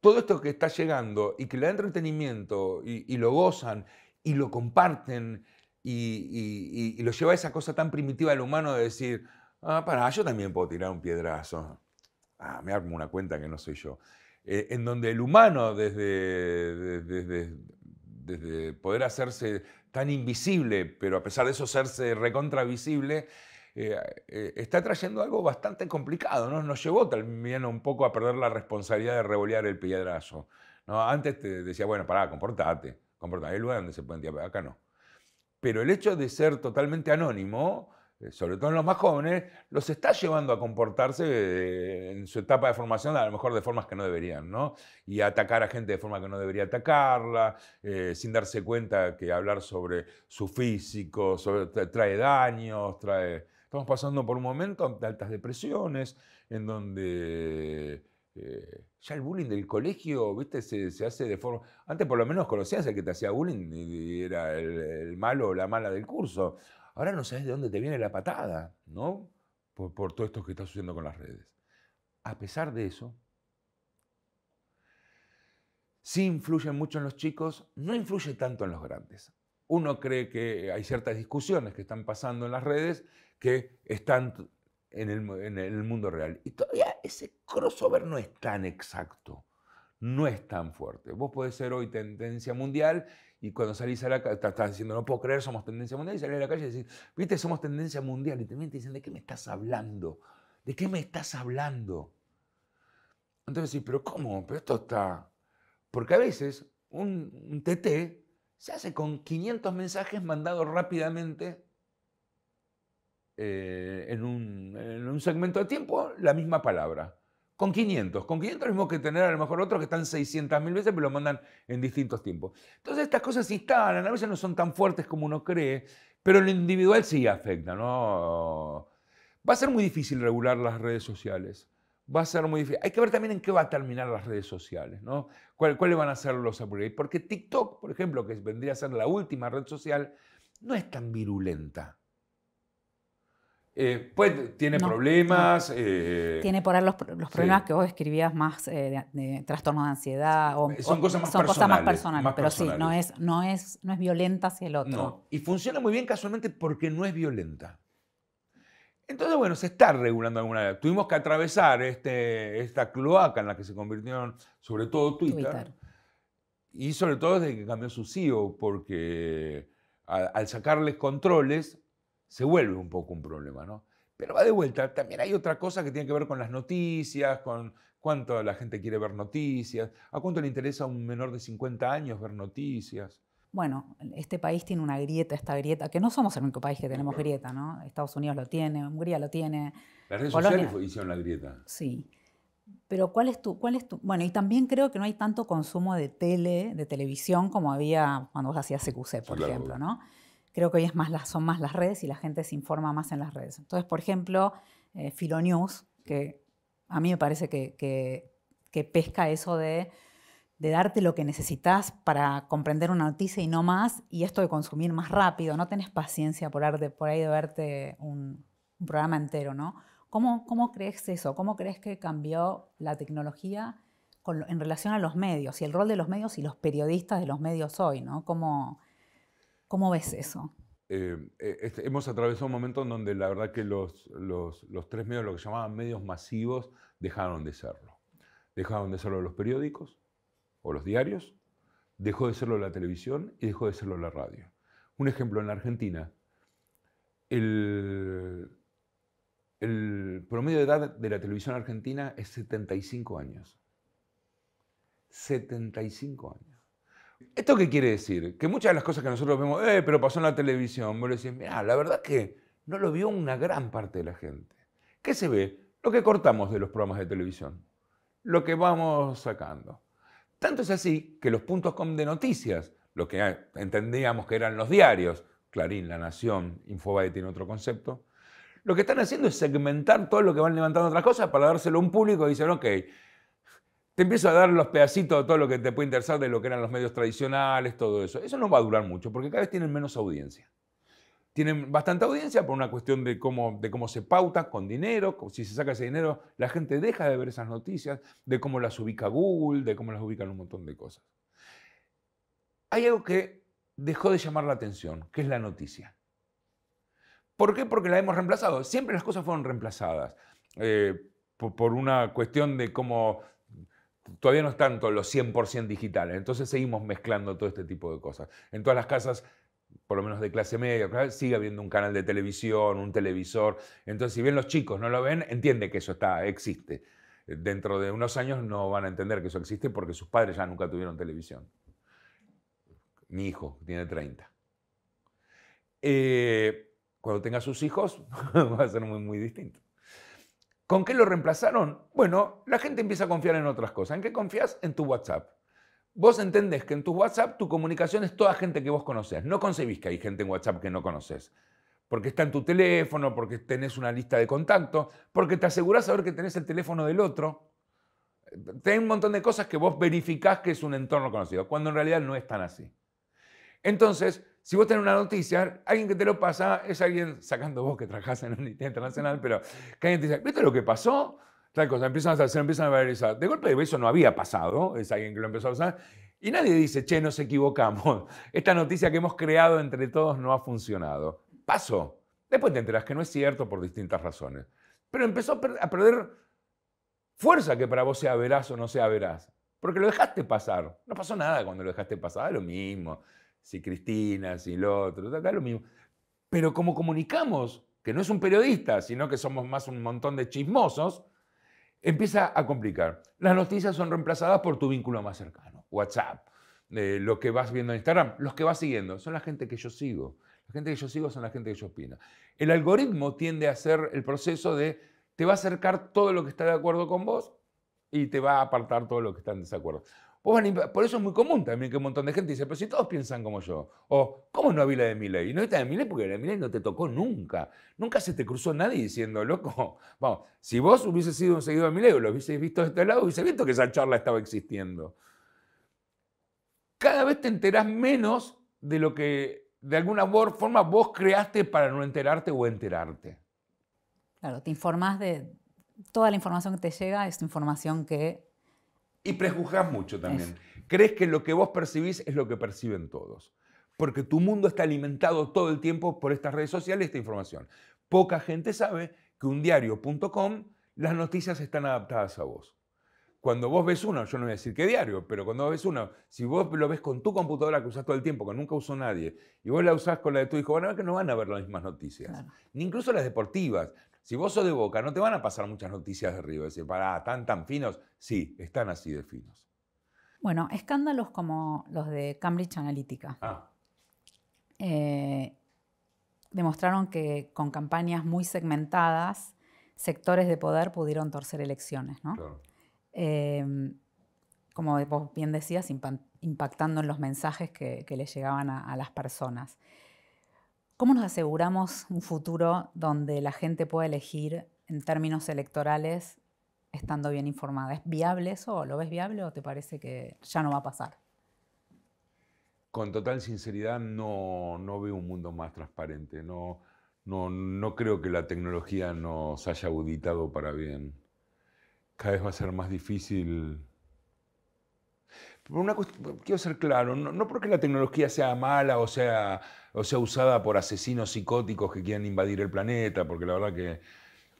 todo esto que está llegando y que le da entretenimiento y, lo gozan y lo comparten y, y, lo lleva a esa cosa tan primitiva del humano de decir, Ah, para, yo también puedo tirar un piedrazo. Ah, me como una cuenta que no soy yo. Eh, en donde el humano, desde, poder hacerse tan invisible, pero a pesar de eso hacerse recontravisible, eh, eh, está trayendo algo bastante complicado. ¿no? Nos llevó también un poco a perder la responsabilidad de revolear el piedrazo. Antes te decía, bueno, pará, comportate, comportate. Hay lugares donde se pueden tirar, acá no. Pero el hecho de ser totalmente anónimo eh, sobre todo en los más jóvenes, los está llevando a comportarse eh, en su etapa de formación, a lo mejor de formas que no deberían, ¿no? Y atacar a gente de forma que no debería atacarla, eh, sin darse cuenta que hablar sobre su físico sobre, trae daños, trae... Estamos pasando por un momento de altas depresiones, en donde ya el bullying del colegio, viste, se, hace de forma... Antes por lo menos conocías el que te hacía bullying y, era el, el malo o la mala del curso. Ahora no sabes de dónde te viene la patada, ¿no? Por, todo esto que está sucediendo con las redes. A pesar de eso, sí influye mucho en los chicos, no influye tanto en los grandes. Uno cree que hay ciertas discusiones que están pasando en las redes que están en el, en el, mundo real. Y todavía ese crossover no es tan exacto, no es tan fuerte. Vos podés ser hoy tendencia mundial y cuando salís a la calle, estás diciendo, no puedo creer, somos tendencia mundial, y salís a la calle y decís, viste, somos tendencia mundial. Y también te dicen, ¿de qué me estás hablando? ¿De qué me estás hablando? Entonces decís, pero ¿cómo? Pero esto está... Porque a veces un, TT se hace con 500 mensajes mandados rápidamente eh, en un segmento de tiempo la misma palabra. Con 500. Con 500 lo mismo que tener a lo mejor otros que están 600 mil veces, pero lo mandan en distintos tiempos. Entonces estas cosas sí instalan, a veces no son tan fuertes como uno cree, pero lo individual sí afecta, ¿no? Va a ser muy difícil regular las redes sociales. Va a ser muy difícil. Hay que ver también en qué va a terminar las redes sociales, ¿no? ¿Cuáles van a ser los apoyos. Porque TikTok, por ejemplo, que vendría a ser la última red social, no es tan virulenta. Eh, pues tiene problemas. Eh, tiene por ahí los, problemas que vos escribías más eh, de, trastornos de ansiedad. O, son, cosas, más son cosas más personales. pero sí, no es, no, es, no es violenta hacia el otro. Y funciona muy bien casualmente porque no es violenta. Entonces, bueno, se está regulando alguna vez. Tuvimos que atravesar este, esta cloaca en la que se convirtieron, sobre todo Twitter. Y sobre todo desde que cambió su CEO, porque al sacarles controles se vuelve un poco un problema, ¿no? Pero va de vuelta, también hay otra cosa que tiene que ver con las noticias, con cuánto la gente quiere ver noticias, a cuánto le interesa a un menor de 50 años ver noticias. Bueno, este país tiene una grieta, esta grieta, que no somos el único país que tenemos grieta, ¿no? Estados Unidos lo tiene, Hungría lo tiene. Las redes sociales hicieron la grieta. Sí. Pero ¿cuál es, tu, ¿cuál es tu...? Bueno, y también creo que no hay tanto consumo de tele, de televisión, como había cuando vos hacías CQC, por ejemplo, ¿no? creo que hoy es más las, son más las redes y la gente se informa más en las redes. Entonces, por ejemplo, eh, Filonews, que a mí me parece que, pesca eso de, darte lo que necesitas para comprender una noticia y no más, y esto de consumir más rápido, no tenés paciencia por, arte, por ahí de verte un, programa entero, ¿no? ¿Cómo, ¿Cómo, crees eso? ¿Cómo crees que cambió la tecnología en relación a los medios y el rol de los medios y los periodistas de los medios hoy? ¿no? ¿Cómo, ¿Cómo ves eso? Eh, eh, este, hemos atravesado un momento en donde la verdad que los, los, tres medios, lo que llamaban medios masivos, dejaron de serlo. Dejaron de serlo los periódicos o los diarios, dejó de serlo la televisión y dejó de serlo la radio. Un ejemplo, en Argentina, el, el promedio de edad de la televisión argentina es 75 años. 75 años. ¿Esto qué quiere decir? Que muchas de las cosas que nosotros vemos, eh, pero pasó en la televisión, vos le decís, mira, la verdad que no lo vio una gran parte de la gente. ¿Qué se ve? Lo que cortamos de los programas de televisión, lo que vamos sacando. Tanto es así que los puntos com de noticias, lo que entendíamos que eran los diarios, Clarín, La Nación, Infobae tiene otro concepto, lo que están haciendo es segmentar todo lo que van levantando otras cosas para dárselo a un público y dicen, ok, te empiezo a dar los pedacitos de todo lo que te puede interesar de lo que eran los medios tradicionales, todo eso. Eso no va a durar mucho, porque cada vez tienen menos audiencia. Tienen bastante audiencia por una cuestión de cómo, se pauta con dinero, si se saca ese dinero, la gente deja de ver esas noticias, de cómo las ubica Google, de cómo las ubican un montón de cosas. Hay algo que dejó de llamar la atención, que es la noticia. ¿Por qué? Porque la hemos reemplazado. Siempre las cosas fueron reemplazadas. Eh, por una cuestión de cómo todavía no están todos los 100% digitales, entonces seguimos mezclando todo este tipo de cosas. En todas las casas, por lo menos de clase media, sigue habiendo un canal de televisión, un televisor, entonces si bien los chicos no lo ven, entiende que eso está, existe. Dentro de unos años no van a entender que eso existe porque sus padres ya nunca tuvieron televisión. Mi hijo tiene 30. Eh, cuando tenga sus hijos <laughs> va a ser muy, muy distinto. ¿Con qué lo reemplazaron? Bueno, la gente empieza a confiar en otras cosas. ¿En qué confías? En tu WhatsApp. Vos entendés que en tu WhatsApp tu comunicación es toda gente que vos conoces. No concebís que hay gente en WhatsApp que no conoces. Porque está en tu teléfono, porque tenés una lista de contacto, porque te asegurás saber que tenés el teléfono del otro. Tenés un montón de cosas que vos verificás que es un entorno conocido, cuando en realidad no es tan así. Entonces, si vos tenés una noticia, alguien que te lo pasa es alguien, sacando vos que trabajás en Unidad Internacional, pero que alguien te dice, ¿viste lo que pasó? Tal cosa, empiezan a hacer, empiezan a valorizar. De golpe eso no había pasado, es alguien que lo empezó a usar. Y nadie dice, che, nos equivocamos. <laughs> Esta noticia que hemos creado entre todos no ha funcionado. Pasó. Después te enterás que no es cierto por distintas razones. Pero empezó a perder fuerza que para vos sea veraz o no sea veraz. Porque lo dejaste pasar. No pasó nada cuando lo dejaste pasar, lo mismo si Cristina, si el otro, acá lo mismo. Pero como comunicamos, que no es un periodista, sino que somos más un montón de chismosos, empieza a complicar. Las noticias son reemplazadas por tu vínculo más cercano, WhatsApp, eh, lo que vas viendo en Instagram, los que vas siguiendo, son la gente que yo sigo. La gente que yo sigo son la gente que yo opino. El algoritmo tiende a hacer el proceso de te va a acercar todo lo que está de acuerdo con vos y te va a apartar todo lo que está en desacuerdo. Pues por eso es muy común también que un montón de gente dice, pero si todos piensan como yo, o ¿cómo no vi la de Miley? Y no viste de Miley porque la de Miley no te tocó nunca. Nunca se te cruzó nadie diciendo, loco, <laughs> vamos, si vos hubiese sido un seguidor de Miley o lo hubieses visto de este lado, hubiese visto que esa charla estaba existiendo. Cada vez te enterás menos de lo que de alguna forma vos creaste para no enterarte o enterarte. Claro, te informás de toda la información que te llega, es información que y prejuzgas mucho también. Crees que lo que vos percibís es lo que perciben todos. Porque tu mundo está alimentado todo el tiempo por estas redes sociales, esta información. Poca gente sabe que un diario.com, las noticias están adaptadas a vos cuando vos ves uno, yo no voy a decir qué diario, pero cuando ves uno, si vos lo ves con tu computadora que usás todo el tiempo, que nunca usó nadie, y vos la usás con la de tu hijo, van a ver que no van a ver las mismas noticias. Ni incluso las deportivas. Si vos sos de boca, no te van a pasar muchas noticias de arriba, Decir, pará, ¿están tan finos? Sí, están así de finos. Bueno, escándalos como los de Cambridge Analytica. Ah. Eh, demostraron que con campañas muy segmentadas, sectores de poder pudieron torcer elecciones, ¿no? Claro. Em, como vos bien decías, impactando en los mensajes que, que le llegaban a, a las personas. ¿Cómo nos aseguramos un futuro donde la gente pueda elegir en términos electorales estando bien informada? ¿Es viable eso? ¿Lo ves viable o te parece que ya no va a pasar? Con total sinceridad no, no veo un mundo más transparente. No, no, no creo que la tecnología nos haya auditado para bien cada vez va a ser más difícil. una quiero ser claro, no, no, porque la tecnología sea mala o sea, o sea usada por asesinos psicóticos que quieren invadir el planeta, porque la verdad que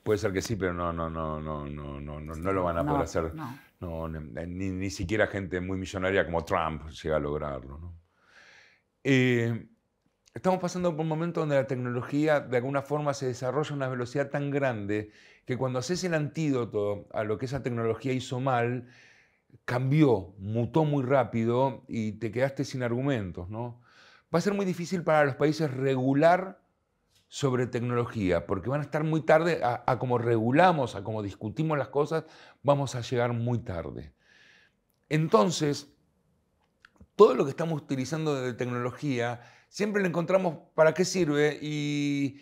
puede ser que sí, pero no, no, no, no, no, no, no lo van a poder hacer. No. Ni, siquiera gente muy millonaria como Trump llega a lograrlo. Eh, estamos pasando por un momento donde la tecnología de alguna forma se desarrolla a una velocidad tan grande que cuando haces el antídoto a lo que esa tecnología hizo mal, cambió, mutó muy rápido y te quedaste sin argumentos, ¿no? Va a ser muy difícil para los países regular sobre tecnología, porque van a estar muy tarde, a, cómo regulamos, a cómo discutimos las cosas, vamos a llegar muy tarde. Entonces, todo lo que estamos utilizando de tecnología siempre le encontramos para qué sirve y,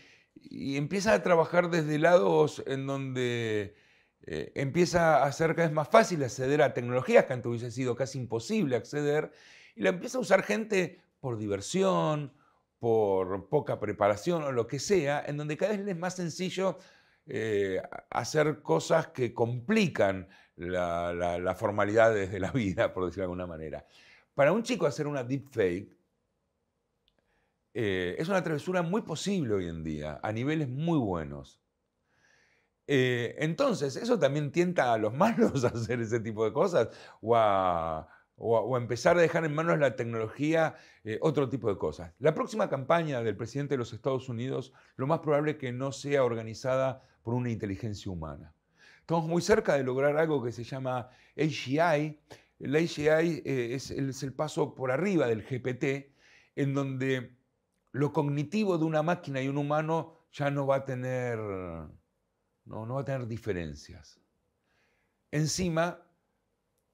empieza a trabajar desde lados en donde eh, empieza a ser que es más fácil acceder a tecnologías que antes hubiese sido casi imposible acceder y la empieza a usar gente por diversión, por poca preparación o lo que sea, en donde cada vez es más sencillo eh, hacer cosas que complican las formalidades de la <laughs> vida, por decirlo de alguna manera. Para un chico hacer una deepfake eh, es una travesura muy posible hoy en día, a niveles muy buenos. Eh, entonces, eso también tienta a los <laughs> malos a hacer ese tipo de cosas o a, empezar a dejar en manos la tecnología eh, otro tipo de cosas. La próxima campaña del presidente de los Estados Unidos, lo más probable es que no sea organizada por una inteligencia humana. Estamos muy cerca de lograr algo que se llama AGI. La AGI es, es el paso por arriba del GPT, en donde lo cognitivo de una máquina y un humano ya no va a tener, no, no va a tener diferencias. Encima,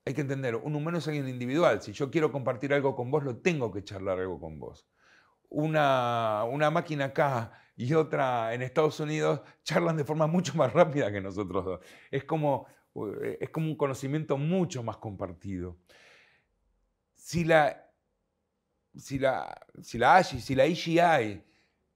hay que entender, un humano es alguien individual. Si yo quiero compartir algo con vos, lo tengo que charlar algo con vos. Una, una máquina acá y otra en Estados Unidos charlan de forma mucho más rápida que nosotros dos. Es como, es como un conocimiento mucho más compartido. Si la si la, si la, AGI, si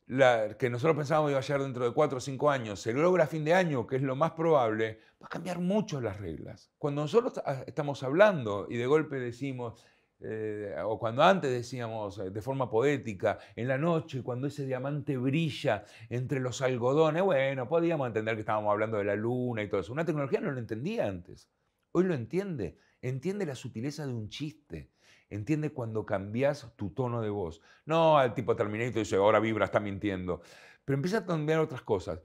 la que nosotros pensábamos iba a llegar dentro de cuatro o cinco años, se logra a fin de año, que es lo más probable, va a cambiar mucho las reglas. Cuando nosotros estamos hablando y de golpe decimos, eh, o cuando antes decíamos eh, de forma poética, en la noche, cuando ese diamante brilla entre los algodones, bueno, podíamos entender que estábamos hablando de la luna y todo eso. Una tecnología no lo entendía antes. Hoy lo entiende. Entiende la sutileza de un chiste Entiende cuando cambias tu tono de voz. No al tipo Terminator dice, ahora vibra, está mintiendo. Pero empieza a cambiar otras cosas.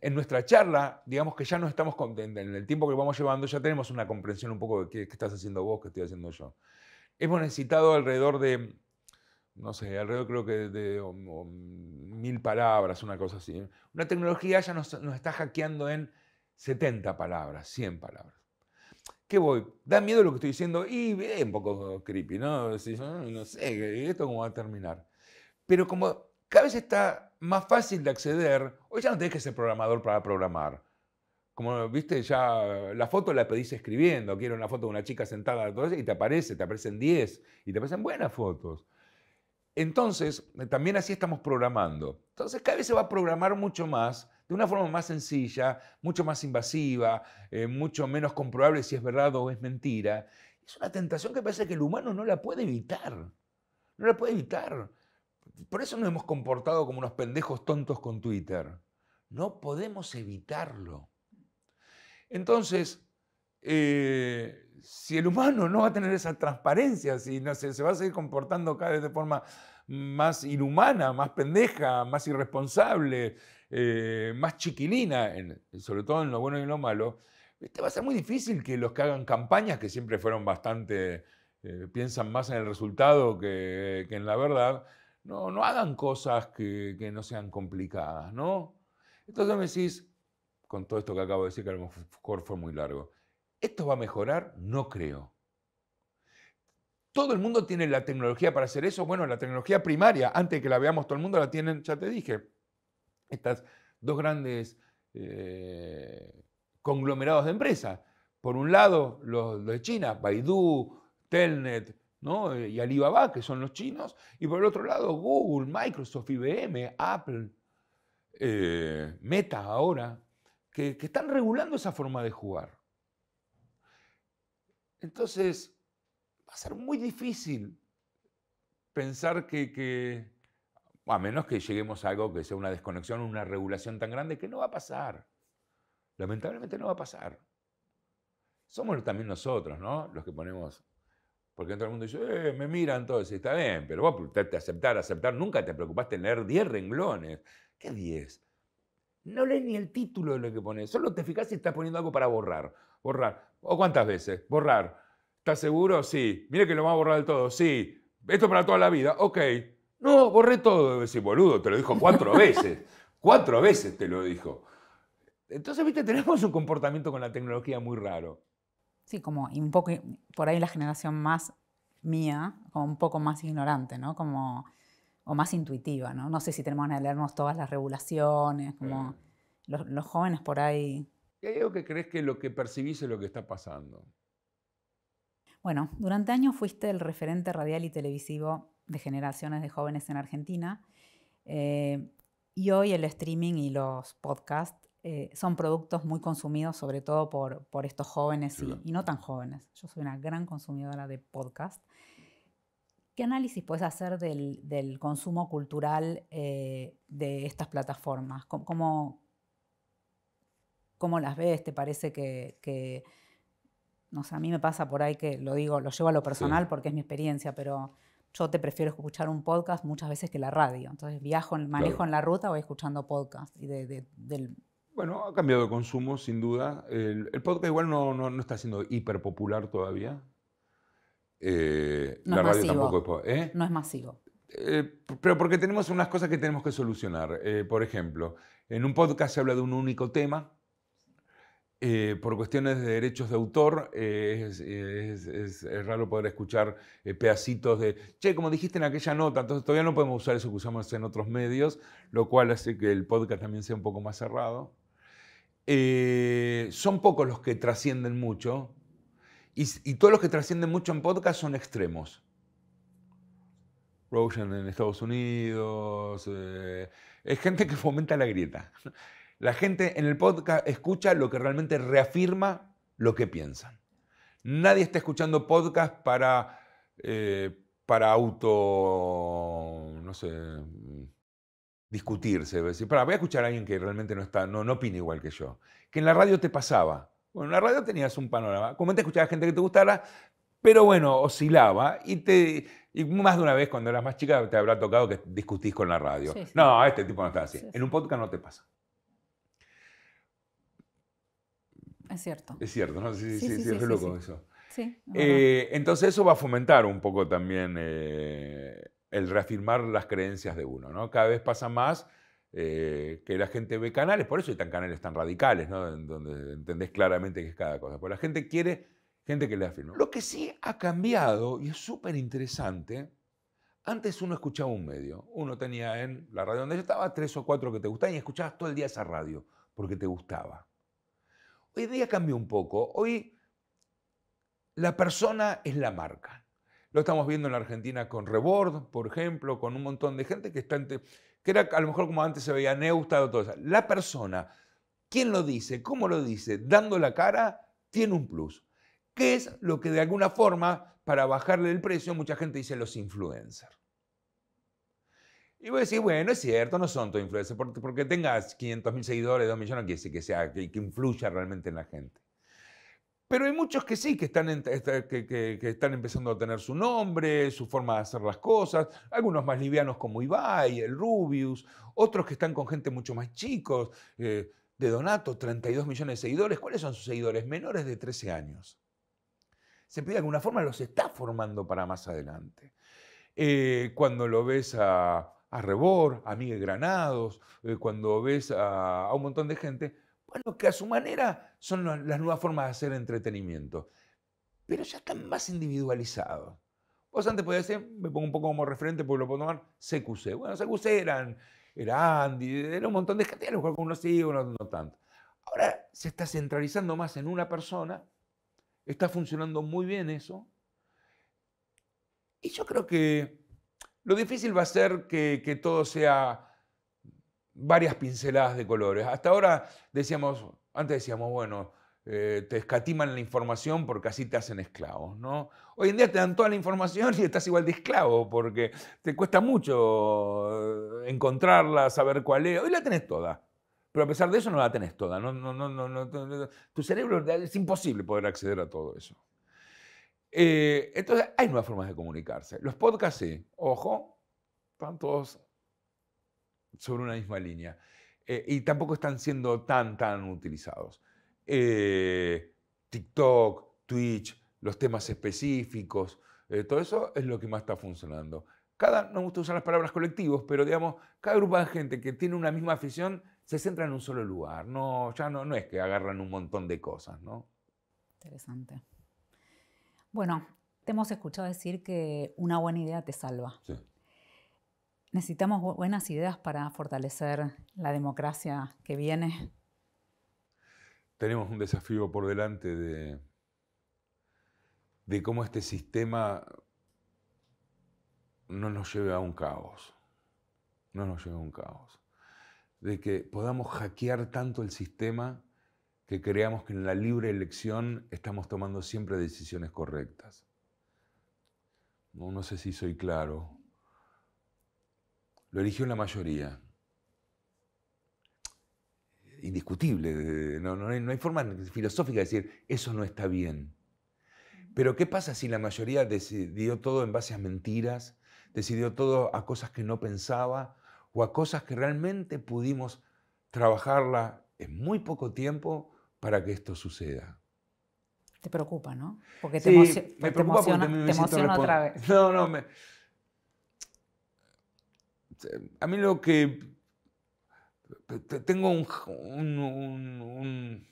En nuestra charla, digamos que ya no estamos, contentos. en el tiempo que vamos llevando, ya tenemos una comprensión un poco de qué, estás haciendo vos, qué estoy haciendo yo. Hemos necesitado alrededor de, no sé, alrededor creo que de, mil palabras, una cosa así. ¿eh? Una tecnología ya nos, nos está hackeando en 70 palabras, 100 palabras. ¿Qué voy? ¿Da miedo lo que estoy diciendo? Y es un poco creepy, ¿no? no sé, ¿esto cómo va a terminar? Pero como cada vez está más fácil de acceder, hoy ya no te que ser programador para programar. Como viste, ya la foto la pedís escribiendo, quiero una foto de una chica sentada, y te aparece, te aparecen 10, y te aparecen buenas fotos. Entonces, eh, también así estamos programando. Entonces, cada vez se va a programar mucho más de una forma más sencilla, mucho más invasiva, eh, mucho menos comprobable si es verdad o es mentira. Es una tentación que parece que el humano no la puede evitar. No la puede evitar. Por eso nos hemos comportado como unos pendejos tontos con Twitter. No podemos evitarlo. Entonces, eh, si el humano no va a tener esa transparencia, si no, se, se va a seguir comportando cada vez de forma más inhumana, más pendeja, más irresponsable, eh, más chiquilina, sobre todo en lo bueno y en lo malo, este va a ser muy difícil que los que hagan campañas, que siempre fueron bastante, eh, piensan más en el resultado que, en la verdad, no, no hagan cosas que, no sean complicadas, ¿no? Entonces me decís, con todo esto que acabo de decir, que a lo mejor fue muy largo, ¿esto va a mejorar? No creo. Todo el mundo tiene la tecnología para hacer eso. Bueno, la tecnología primaria, antes de que la veamos todo el mundo, la tienen, ya te dije, estas dos grandes eh, conglomerados de empresas. Por un lado, los, de China, Baidu, Telnet eh, y Alibaba, que son los chinos, y por el otro lado, Google, Microsoft, IBM, Apple, eh, Meta ahora, que, están regulando esa forma de jugar. Entonces, va a ser muy difícil pensar que, a menos que lleguemos a algo que sea una desconexión, una regulación tan grande que no va a pasar. Lamentablemente no va a pasar. Somos también nosotros, ¿no? Los que ponemos. Porque todo el mundo dice, eh, me miran todos, está bien, pero vos te aceptar, aceptar, nunca te preocupaste en leer 10 renglones. ¿Qué 10? No lees ni el título de lo que pones, solo te fijas si estás poniendo algo para borrar. Borrar. ¿O cuántas veces? Borrar. ¿Estás seguro? Sí. Mira que lo va a borrar del todo. Sí. Esto para toda la vida. Ok. No, borré todo. Ese boludo, te lo dijo cuatro <laughs> veces. cuatro veces te lo dijo. Entonces, viste, tenemos un comportamiento con la tecnología muy raro. Sí, como un poco, por ahí la generación más mía, como un poco más ignorante, ¿no? Como, o más intuitiva, ¿no? No sé si tenemos que leernos todas las regulaciones, como eh. los, jóvenes por ahí. ¿Qué hay algo que crees que lo que percibís es lo que está pasando. Bueno, durante años fuiste el referente radial y televisivo de generaciones de jóvenes en Argentina. Eh, y hoy el streaming y los podcasts eh, son productos muy consumidos, sobre todo por, estos jóvenes y, no tan jóvenes. Yo soy una gran consumidora de podcast. ¿Qué análisis puedes hacer del, consumo cultural eh, de estas plataformas? ¿Cómo, las ves? ¿Te parece que, No sé, a mí me pasa por ahí que lo digo, lo llevo a lo personal porque es mi experiencia, pero yo te prefiero escuchar un podcast muchas veces que la radio. Entonces viajo, manejo en la ruta, voy escuchando podcast. Y de, del... Bueno, ha cambiado de consumo, sin duda. El, podcast igual no, no, está siendo hiper popular todavía. Eh, no la radio tampoco es ¿eh? No es masivo. Eh, pero porque tenemos unas cosas que tenemos que solucionar. Eh, por ejemplo, en un podcast se habla de un único tema eh, por cuestiones de derechos de autor, eh, eh, es, raro poder escuchar pedacitos de, che, como dijiste en aquella nota, entonces todavía no podemos usar eso que usamos en otros medios, lo cual hace que el podcast también sea un poco más cerrado. son pocos los que trascienden mucho y, todos los que trascienden mucho en podcast son extremos. Roshan en Estados Unidos, es gente que fomenta la grieta. La gente en el podcast escucha lo que realmente reafirma lo que piensan. Nadie está escuchando podcast para, eh, para auto, no sé, discutirse. Decir, para, voy a escuchar a alguien que realmente no, está, no, no opina igual que yo. Que en la radio te pasaba. Bueno, en la radio tenías un panorama. Como te escuchaba gente que te gustara, pero bueno, oscilaba y te... más de una vez cuando eras más chica te habrá tocado que discutís con la radio. No, este tipo no está así. en un podcast no te pasa. Es cierto. Es cierto, ¿no? Sí, sí, sí, es loco eso. Sí. Eh, entonces eso va a fomentar un poco también eh, el reafirmar las creencias de uno, ¿no? Cada vez pasa más eh, que la gente ve canales, por eso hay tan canales tan radicales, ¿no? donde entendés claramente que es cada cosa. Porque la gente quiere gente que le afirme. Lo que sí ha cambiado, y es súper interesante, antes uno escuchaba un medio. Uno tenía en la radio donde yo estaba tres o cuatro que te gustaban y escuchabas todo el día esa radio porque te gustaba. Hoy día cambió un poco. Hoy la persona es la marca. Lo estamos viendo en la Argentina con Rebord, por ejemplo, con un montón de gente que está que era a lo mejor como antes se veía Neustad. o todo eso. La persona, quién lo dice, cómo lo dice, dando la cara, tiene un plus. ¿Qué es lo que de alguna forma, para bajarle el precio, mucha gente dice los influencers? Y voy a decir, bueno, es cierto, no son todos influencia, Porque, tengas 500 mil seguidores, 2 millones, no quiere decir que, sea, que, influya realmente en la gente. Pero hay muchos que sí, que están, que, están empezando a tener su nombre, su forma de hacer las cosas. Algunos más livianos como Ibai, el Rubius. Otros que están con gente mucho más chicos. Eh, de Donato, 32 millones de seguidores. ¿Cuáles son sus seguidores? Menores de 13 años. Se pide de alguna forma los está formando para más adelante. Eh, cuando lo ves a a Rebor, a Miguel Granados, eh, cuando ves a, un montón de gente, bueno, que a su manera son las nuevas formas de hacer entretenimiento, pero ya están más individualizados. Vos antes podías decir, me pongo un poco como referente porque lo puedo tomar, CQC. Bueno, CQC eran, era Andy, era un montón de gente, a lo mejor unos sí, no tanto. Ahora se está centralizando más en una persona, está funcionando muy bien eso, y yo creo que lo difícil va a ser que, todo sea varias pinceladas de colores. Hasta ahora decíamos, antes decíamos, bueno, eh, te escatiman la información porque así te hacen esclavos, ¿no? Hoy en día te dan toda la información y estás igual de esclavo porque te cuesta mucho eh, encontrarla, saber cuál es. Hoy la tenés toda, pero a pesar de eso no la tenés toda. tu cerebro es imposible poder acceder a todo eso. Eh, entonces, hay nuevas formas de comunicarse. Los podcasts, ojo, están todos sobre una misma línea. Eh, y tampoco están siendo tan, tan utilizados. Eh, TikTok, Twitch, los temas específicos, todo eso es lo que más está funcionando. Cada, no me gusta usar las palabras colectivos, pero digamos, cada grupo de gente que tiene una misma afición se centra en un solo lugar. No, ya no, no es que agarran un montón de cosas, ¿no? Interesante. Bueno, te hemos escuchado decir que una buena idea te salva. ¿Necesitamos buenas ideas para fortalecer la democracia que viene? Tenemos un desafío por delante de, de cómo este sistema no nos lleve a un caos, no nos lleve a un caos, de que podamos hackear tanto el sistema que creamos que en la libre elección estamos tomando siempre decisiones correctas. No, sé si soy claro. Lo eligió la mayoría. Indiscutible, no, hay, no hay forma filosófica de decir, eso no está bien. Pero ¿qué pasa si la mayoría decidió todo en base a mentiras, decidió todo a cosas que no pensaba o a cosas que realmente pudimos trabajarla en muy poco tiempo para que esto suceda. Te preocupa, ¿no? Porque te, me te emociona, porque me emociona otra vez. <laughs> No, no, me... A mí lo que... Tengo un,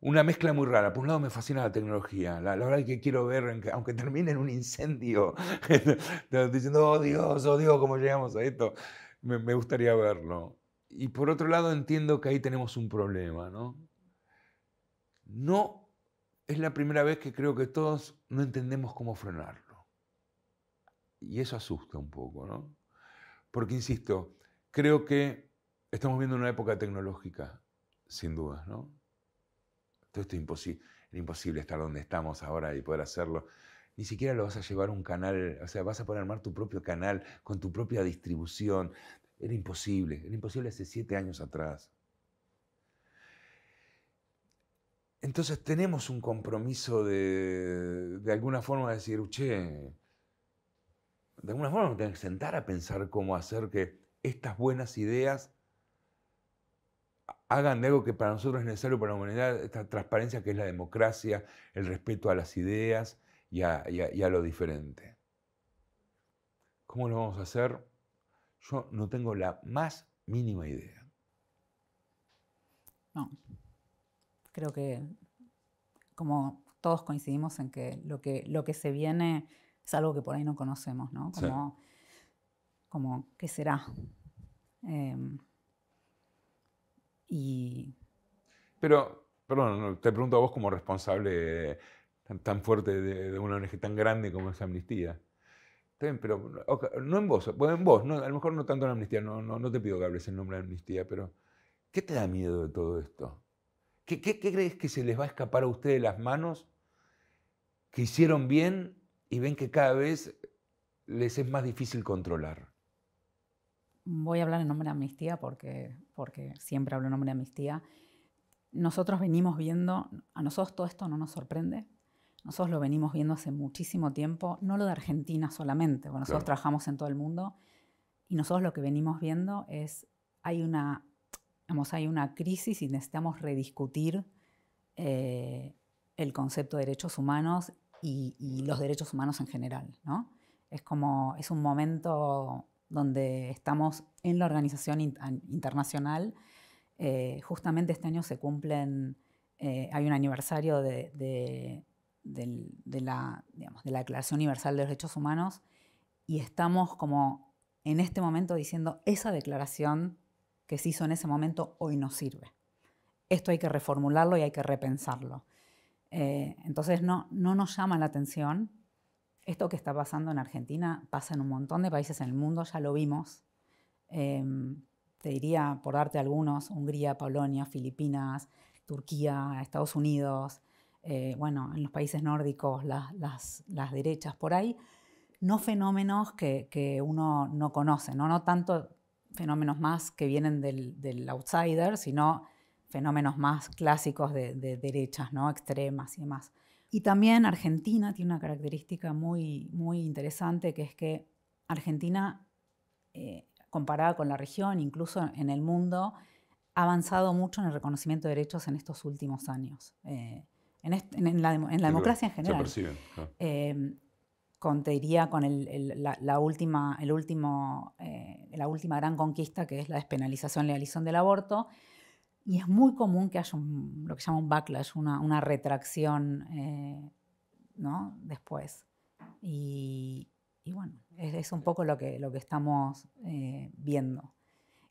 una mezcla muy rara. Por un lado me fascina la tecnología, la, la verdad es que quiero ver, aunque termine en un incendio, <laughs> diciendo, oh Dios, oh Dios, ¿cómo llegamos a esto? me, gustaría verlo. Y por otro lado entiendo que ahí tenemos un problema, ¿no? no es la primera vez que creo que todos no entendemos cómo frenarlo. Y eso asusta un poco, ¿no? Porque, insisto, creo que estamos viendo una época tecnológica, sin dudas, ¿no? Todo esto es imposible, era imposible estar donde estamos ahora y poder hacerlo. Ni siquiera lo vas a llevar a un canal, o sea, vas a poder armar tu propio canal con tu propia distribución. Era imposible, era imposible hace siete años atrás. Entonces tenemos un compromiso de, alguna forma, de decir, uche, de alguna forma tenemos que sentar a pensar cómo hacer que estas buenas ideas hagan de algo que para nosotros es necesario para la humanidad, esta transparencia que es la democracia, el respeto a las ideas y a, y a lo diferente. ¿Cómo lo vamos a hacer? Yo no tengo la más mínima idea. No creo que como todos coincidimos en que lo que, se viene es algo que por ahí no conocemos, ¿no? Como, ¿qué será? Em, y... Pero, perdón, te pregunto a vos como responsable tan, fuerte de, una ONG tan grande como es Amnistía. pero no en vos, vos, a lo mejor no tanto en Amnistía, no, no te pido que hables en nombre de Amnistía, pero ¿qué te da miedo de todo esto? ¿Qué, crees que se les va a escapar a ustedes de las manos? Que hicieron bien y ven que cada vez les es más difícil controlar. Voy a hablar en nombre de Amnistía porque, siempre hablo en nombre de Amnistía. Nosotros venimos viendo, a nosotros todo esto no nos sorprende, nosotros lo venimos viendo hace muchísimo tiempo, no lo de Argentina solamente, porque nosotros trabajamos en todo el mundo y nosotros lo que venimos viendo es hay una hay una crisis y necesitamos rediscutir eh, el concepto de derechos humanos y, los derechos humanos en general. Es como, es un momento donde estamos en la organización internacional. Eh, justamente este año se cumplen, eh, hay un aniversario de, la, de la Declaración Universal de los Derechos Humanos y estamos como en este momento diciendo esa declaración que se hizo en ese momento hoy no sirve. Esto hay que reformularlo y hay que repensarlo. Eh, entonces no, no nos llama la atención. Esto que está pasando en Argentina pasa en un montón de países en el mundo, ya lo vimos. Em, te diría, por darte algunos, Hungría, Polonia, Filipinas, Turquía, Estados Unidos, eh, bueno, en los países nórdicos, las, derechas por ahí, no fenómenos que, uno no conoce, ¿no? no tanto fenómenos más que vienen del, del outsider, sino fenómenos más clásicos de, derechas, ¿no? extremas y demás. Y también Argentina tiene una característica muy, muy interesante, que es que Argentina, eh, comparada con la región, incluso en el mundo, ha avanzado mucho en el reconocimiento de derechos en estos últimos años, eh, en, la, democracia en general. Se contaría con la, última, el último, eh, la última gran conquista, que es la despenalización, legalización del aborto. Y es muy común que haya lo que se llama un backlash, una, retracción eh, ¿no? después. Y, bueno, es, un poco lo que, lo que estamos eh, viendo.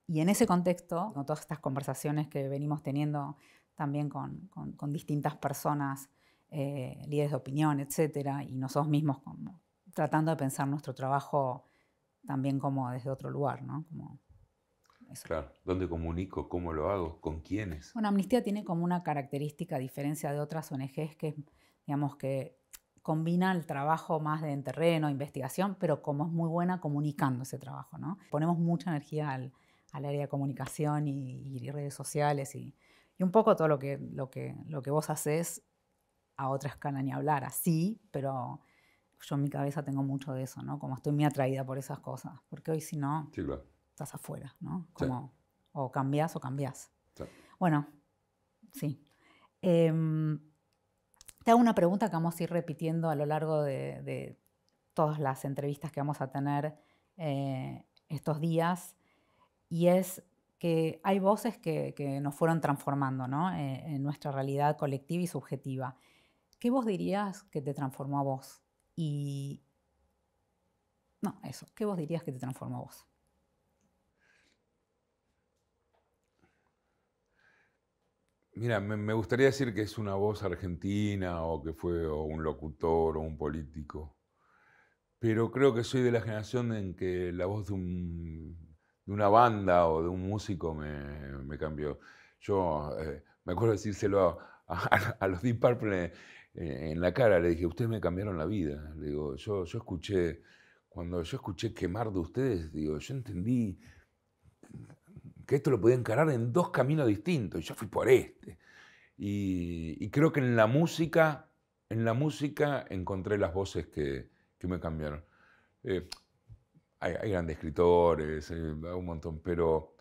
Y en ese contexto, con todas estas conversaciones que venimos teniendo también con distintas personas eh, líderes de opinión, etcétera, y nosotros mismos como tratando de pensar nuestro trabajo también como desde otro lugar, ¿no? Como Claro, ¿dónde comunico? ¿Cómo lo hago? ¿Con quiénes? Bueno, Amnistía tiene como una característica, a diferencia de otras ONGs, que digamos que combina el trabajo más de en terreno, investigación, pero como es muy buena comunicando ese trabajo, ¿no? Ponemos mucha energía al, área de comunicación y, redes sociales y, un poco todo lo que, lo, que, lo que vos haces a otra escala ni hablar, así, pero yo en mi cabeza tengo mucho de eso, ¿no? Como estoy muy atraída por esas cosas, porque hoy si no, estás afuera, ¿no? Como o cambias o cambias. Bueno, sí. Em, te hago una pregunta que vamos a ir repitiendo a lo largo de, todas las entrevistas que vamos a tener eh, estos días, y es que hay voces que, nos fueron transformando ¿no? Eh, en nuestra realidad colectiva y subjetiva. ¿Qué vos dirías que te transformó a vos? Y... No, eso. ¿Qué vos dirías que te transformó a vos? Mira, me, gustaría decir que es una voz argentina o que fue un locutor o un político, pero creo que soy de la generación en que la voz de, de una banda o de un músico me, cambió. Yo eh, me acuerdo decírselo a, a los Deep Purple eh, en la cara, le dije, ustedes me cambiaron la vida. Le digo, yo, yo escuché, cuando yo escuché quemar de ustedes, digo, yo entendí que esto lo podía encarar en dos caminos distintos, y yo fui por este. Y, creo que en la música, en la música encontré las voces que, me cambiaron. Eh, hay, grandes escritores, eh, hay un montón, pero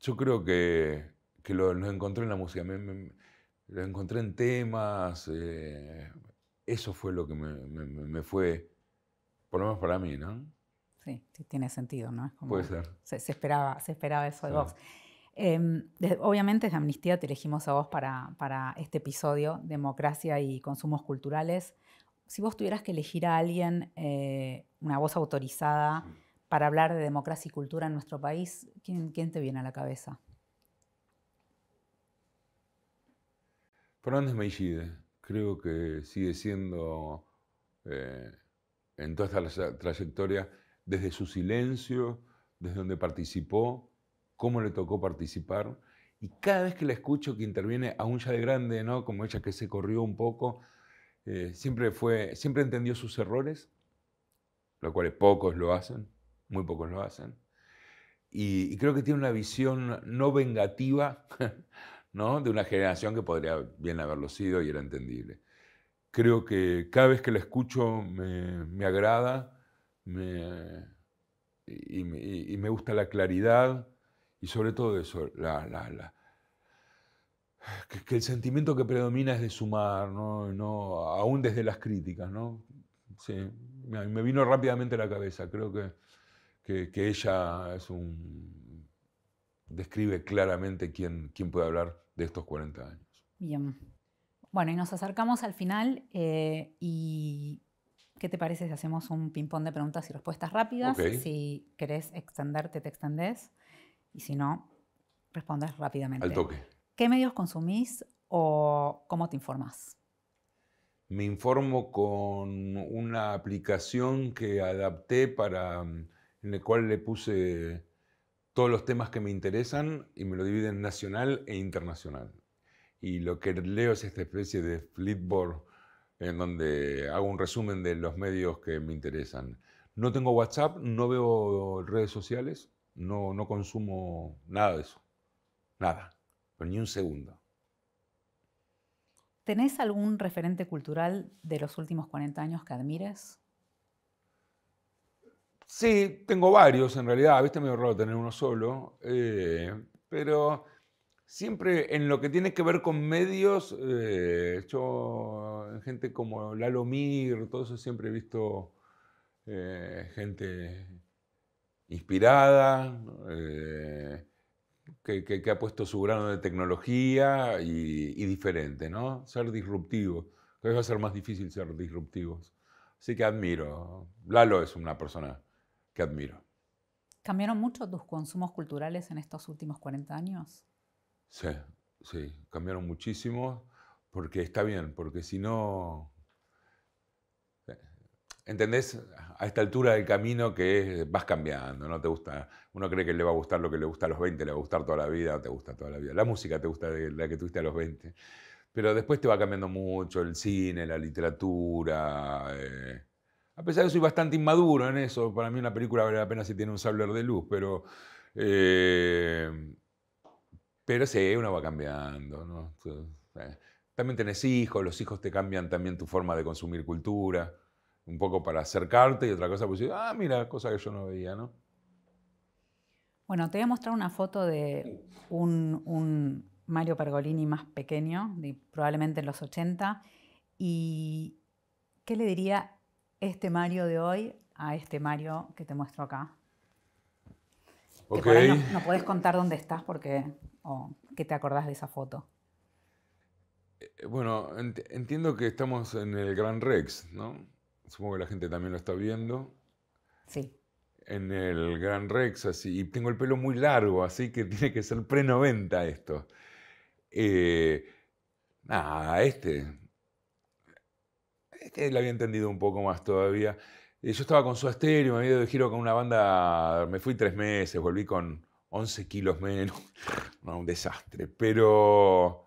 yo creo que, que lo, encontré en la música. me, lo encontré en temas. Eh, eso fue lo que me, fue, por lo menos para mí, ¿no? Sí, tiene sentido, ¿no? Es Puede ser. Se, esperaba, se esperaba eso de vos. Em, obviamente desde Amnistía te elegimos a vos para, para este episodio, Democracia y Consumos Culturales. Si vos tuvieras que elegir a alguien, eh, una voz autorizada, para hablar de democracia y cultura en nuestro país, ¿quién, quién te viene a la cabeza? Fernández Meillide, creo que sigue siendo, eh, en toda esta trayectoria, desde su silencio, desde donde participó, cómo le tocó participar, y cada vez que la escucho que interviene, aún ya de grande, ¿no? como ella que se corrió un poco, eh, siempre, fue, siempre entendió sus errores, lo cual pocos lo hacen, muy pocos lo hacen, y, y creo que tiene una visión no vengativa <laughs> ¿no? de una generación que podría bien haberlo sido y era entendible. Creo que cada vez que la escucho me, agrada y, me gusta la claridad y sobre todo eso, la, la, la que, el sentimiento que predomina es de sumar, ¿no? aún desde las críticas. ¿no? me, vino rápidamente a la cabeza, creo que, que ella es un, describe claramente quién, quién, puede hablar de estos 40 años. Bien. Bueno, y nos acercamos al final eh, y ¿qué te parece si hacemos un ping-pong de preguntas y respuestas rápidas? Si querés extenderte, te extendés y si no, respondes rápidamente. Al toque. ¿Qué medios consumís o cómo te informás? Me informo con una aplicación que adapté para mm, en la cual le puse todos los temas que me interesan y me lo dividen nacional e internacional. Y lo que leo es esta especie de flipboard en donde hago un resumen de los medios que me interesan. No tengo WhatsApp, no veo redes sociales, no, no consumo nada de eso. Nada, pero ni un segundo. ¿Tenés algún referente cultural de los últimos 40 años que admires? Sí, tengo varios en realidad, viste, me raro tener uno solo, eh, pero siempre en lo que tiene que ver con medios, eh, yo, gente como Lalo Mir, todo eso siempre he visto eh, gente inspirada, que, ha puesto su grano de tecnología y, diferente, ¿no? Ser disruptivo, que va a ser más difícil ser disruptivos. Así que admiro. Lalo es una persona que admiro. ¿Cambiaron mucho tus consumos culturales en estos últimos 40 años? Sí, sí, cambiaron muchísimo porque está bien, porque si no, eh, ¿Entendés? A esta altura del camino que vas cambiando, ¿no? Te gusta, uno cree que le va a gustar lo que le gusta a los 20, le va a gustar toda la vida, te gusta toda la vida. La música te gusta la que tuviste a los 20. Pero después te va cambiando mucho el cine, la literatura, eh, a pesar de que soy bastante inmaduro en eso, para mí una película vale la pena si tiene un sabler de luz, pero. Eh, pero sí, uno va cambiando. ¿no? Eh, también tenés hijos, los hijos te cambian también tu forma de consumir cultura, un poco para acercarte y otra cosa, pues ah, mira, cosa que yo no veía, ¿no? Bueno, te voy a mostrar una foto de un, Mario Pergolini más pequeño, probablemente en los 80, y ¿qué le diría este Mario de hoy a este Mario que te muestro acá. Okay. no, puedes podés contar dónde estás porque o te acordás de esa foto. Eh, bueno, entiendo que estamos en el Gran Rex, ¿no? Supongo que la gente también lo está viendo. Sí. En el Gran Rex, así. Y tengo el pelo muy largo, así que <laughs> tiene que ser pre-90 esto. Eh, nada, este es que la había entendido un poco más todavía. Eh, yo estaba con su Asterio, me había ido de giro con una banda, me fui tres meses, volví con 11 kilos menos, <laughs> un desastre, pero...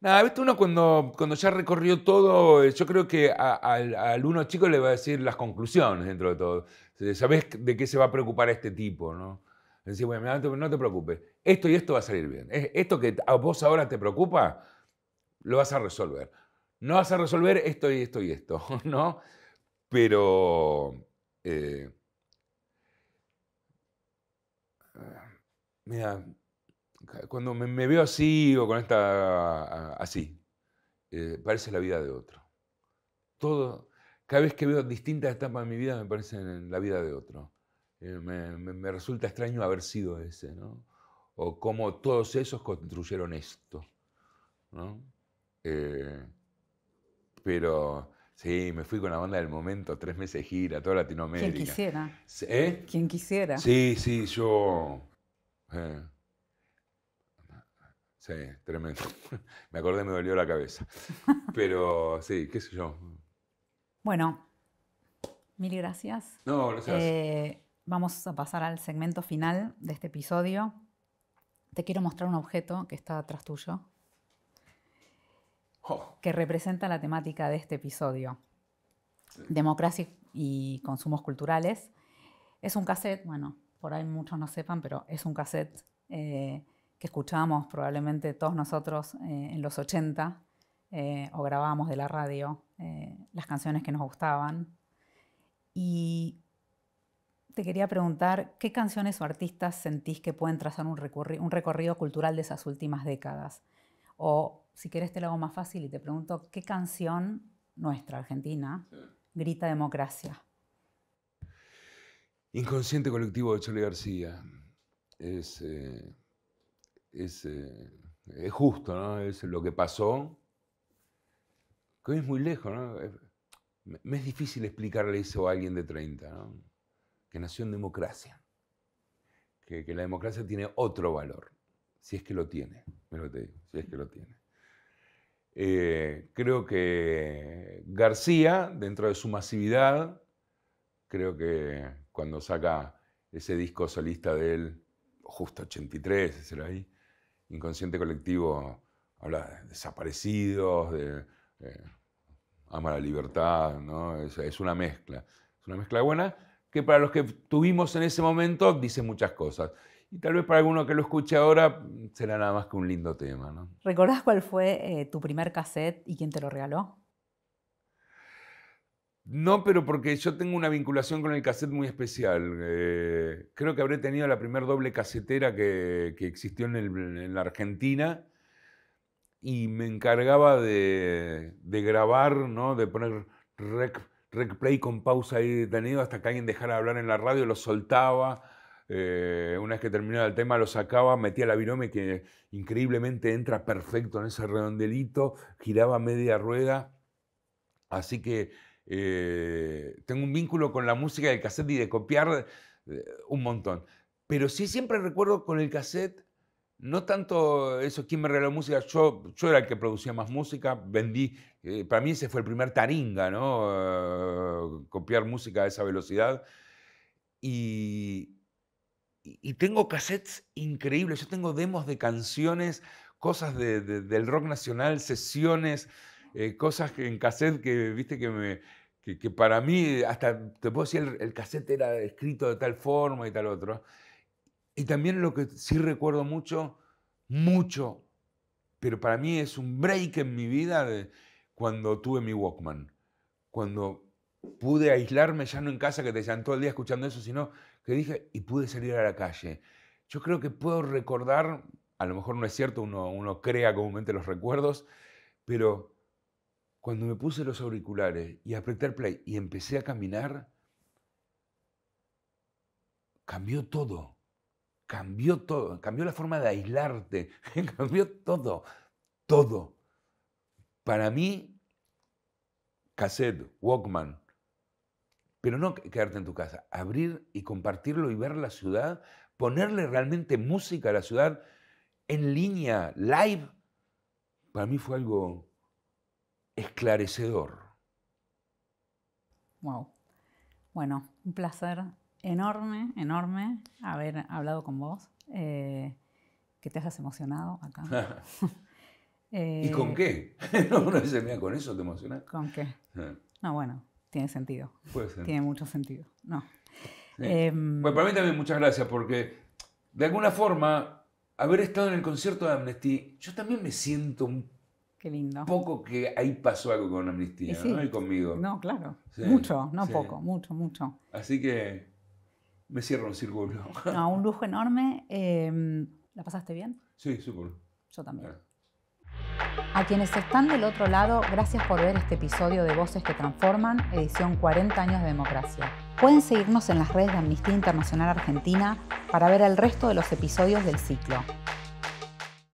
Nada, ¿viste? uno cuando, cuando ya recorrió todo, eh, yo creo que a, al uno chico le va a decir las conclusiones dentro de todo. sabes de qué se va a preocupar este tipo, ¿no? Decir, bueno, no te preocupes, esto y esto va a salir bien. Esto que a vos ahora te preocupa, lo vas a resolver no vas a resolver esto y esto y esto, <laughs> ¿no? Pero... Eh, ah, mira, cuando me, veo así o con esta... así, eh, parece la vida de otro. Todo, cada vez que veo distintas etapas de mi vida me parecen la vida de otro. Eh, me, resulta extraño haber sido ese, ¿no? O cómo todos esos construyeron esto, ¿no? pero sí, me fui con la banda del momento, tres meses gira, toda Latinoamérica. Quien quisiera. ¿Eh? Quien quisiera. Sí, sí, yo... Eh, sí, tremendo. <laughs> Me acordé, me dolió la cabeza. <laughs> Pero sí, qué sé yo. Bueno, mil gracias. No, gracias. Eh, vamos a pasar al segmento final de este episodio. Te quiero mostrar un objeto que está atrás tuyo que representa la temática de este episodio, Democracia y Consumos Culturales. Es un cassette, bueno, por ahí muchos no sepan, pero es un cassette eh, que escuchamos probablemente todos nosotros eh, en los 80 eh, o grabábamos de la radio las canciones que nos gustaban. Y te quería preguntar, ¿qué canciones o artistas sentís que pueden trazar un, un recorrido cultural de esas últimas décadas? O si querés te lo hago más fácil y te pregunto, ¿qué canción nuestra, argentina, grita democracia? Inconsciente colectivo de Chole García. Es, eh, eh, es, justo, ¿no? Es lo que pasó. Que hoy es muy lejos, ¿no? me es difícil explicarle eso a alguien de 30, ¿no? Que nació en democracia. Que, que la democracia tiene otro valor, si es que lo tiene, me lo te digo, si es que lo tiene. Eh, creo que García, dentro de su masividad, creo que cuando saca ese disco solista de él, justo 83, ahí, Inconsciente Colectivo, habla de desaparecidos, de eh, ama la libertad, Es, es, una mezcla, es una mezcla buena que para los que tuvimos en ese momento dice muchas cosas. Y tal vez para alguno que lo escuche ahora será nada más que un lindo tema. ¿no? ¿Recordás cuál fue eh, tu primer cassette y quién te lo regaló? No, pero porque yo tengo una vinculación con el cassette muy especial. Eh, creo que habré tenido la primer doble casetera que, existió en, la Argentina y me encargaba de, grabar, ¿no? de poner rec, play con pausa ahí detenido hasta que alguien dejara de hablar en la radio, lo soltaba eh, una vez que terminaba el tema, lo sacaba, metía la virome que increíblemente entra perfecto en ese redondelito, giraba media rueda. Así que eh, tengo un vínculo con la música del cassette y de copiar eh, un montón. Pero sí siempre recuerdo con el cassette, no tanto eso, quién me regaló música, yo, yo era el que producía más música, vendí, para mí ese fue el primer taringa, ¿no? copiar música a esa velocidad. Y, y tengo cassettes increíbles, yo tengo demos de canciones, cosas de, del rock nacional, sesiones, eh, cosas en cassette que, viste, que, me, que, para mí, hasta te puedo decir, el, cassette era escrito de tal forma y tal otro. Y también lo que sí recuerdo mucho, mucho, pero para mí es un break en mi vida de cuando tuve mi Walkman, cuando pude aislarme ya no en casa que te decían todo el día escuchando eso, sino que dije y pude salir a la calle. Yo creo que puedo recordar, a lo mejor no es cierto, uno, uno crea comúnmente los recuerdos, pero cuando me puse los auriculares y apreté el play y empecé a caminar, cambió todo. Cambió todo. Cambió la forma de aislarte. <laughs> cambió todo. Todo. Para mí, cassette, Walkman, pero no quedarte en tu casa, abrir y compartirlo y ver la ciudad, ponerle realmente música a la ciudad en línea, live, para mí fue algo esclarecedor. Wow. Bueno, un placer enorme, enorme haber hablado con vos, eh, que te hayas emocionado acá. <laughs> <laughs> ¿Y con eh, qué? <laughs> no, no se con eso te emocionas. ¿Con qué? Ah. no, bueno, tiene sentido. Puede ser. Tiene mucho sentido. No. Eh, bueno, para mí también muchas gracias porque de alguna forma haber estado en el concierto de Amnesty, yo también me siento un lindo. Poco que ahí pasó algo con Amnistía, ¿no? Y conmigo. No, claro. mucho, no poco, mucho, mucho. Así que me cierro un círculo. No, un lujo enorme. Em, ¿La pasaste bien? Sí, súper. Yo también. A quienes están del otro lado, gracias por ver este episodio de Voces que Transforman, edición 40 años de democracia. Pueden seguirnos en las redes de Amnistía Internacional Argentina para ver el resto de los episodios del ciclo.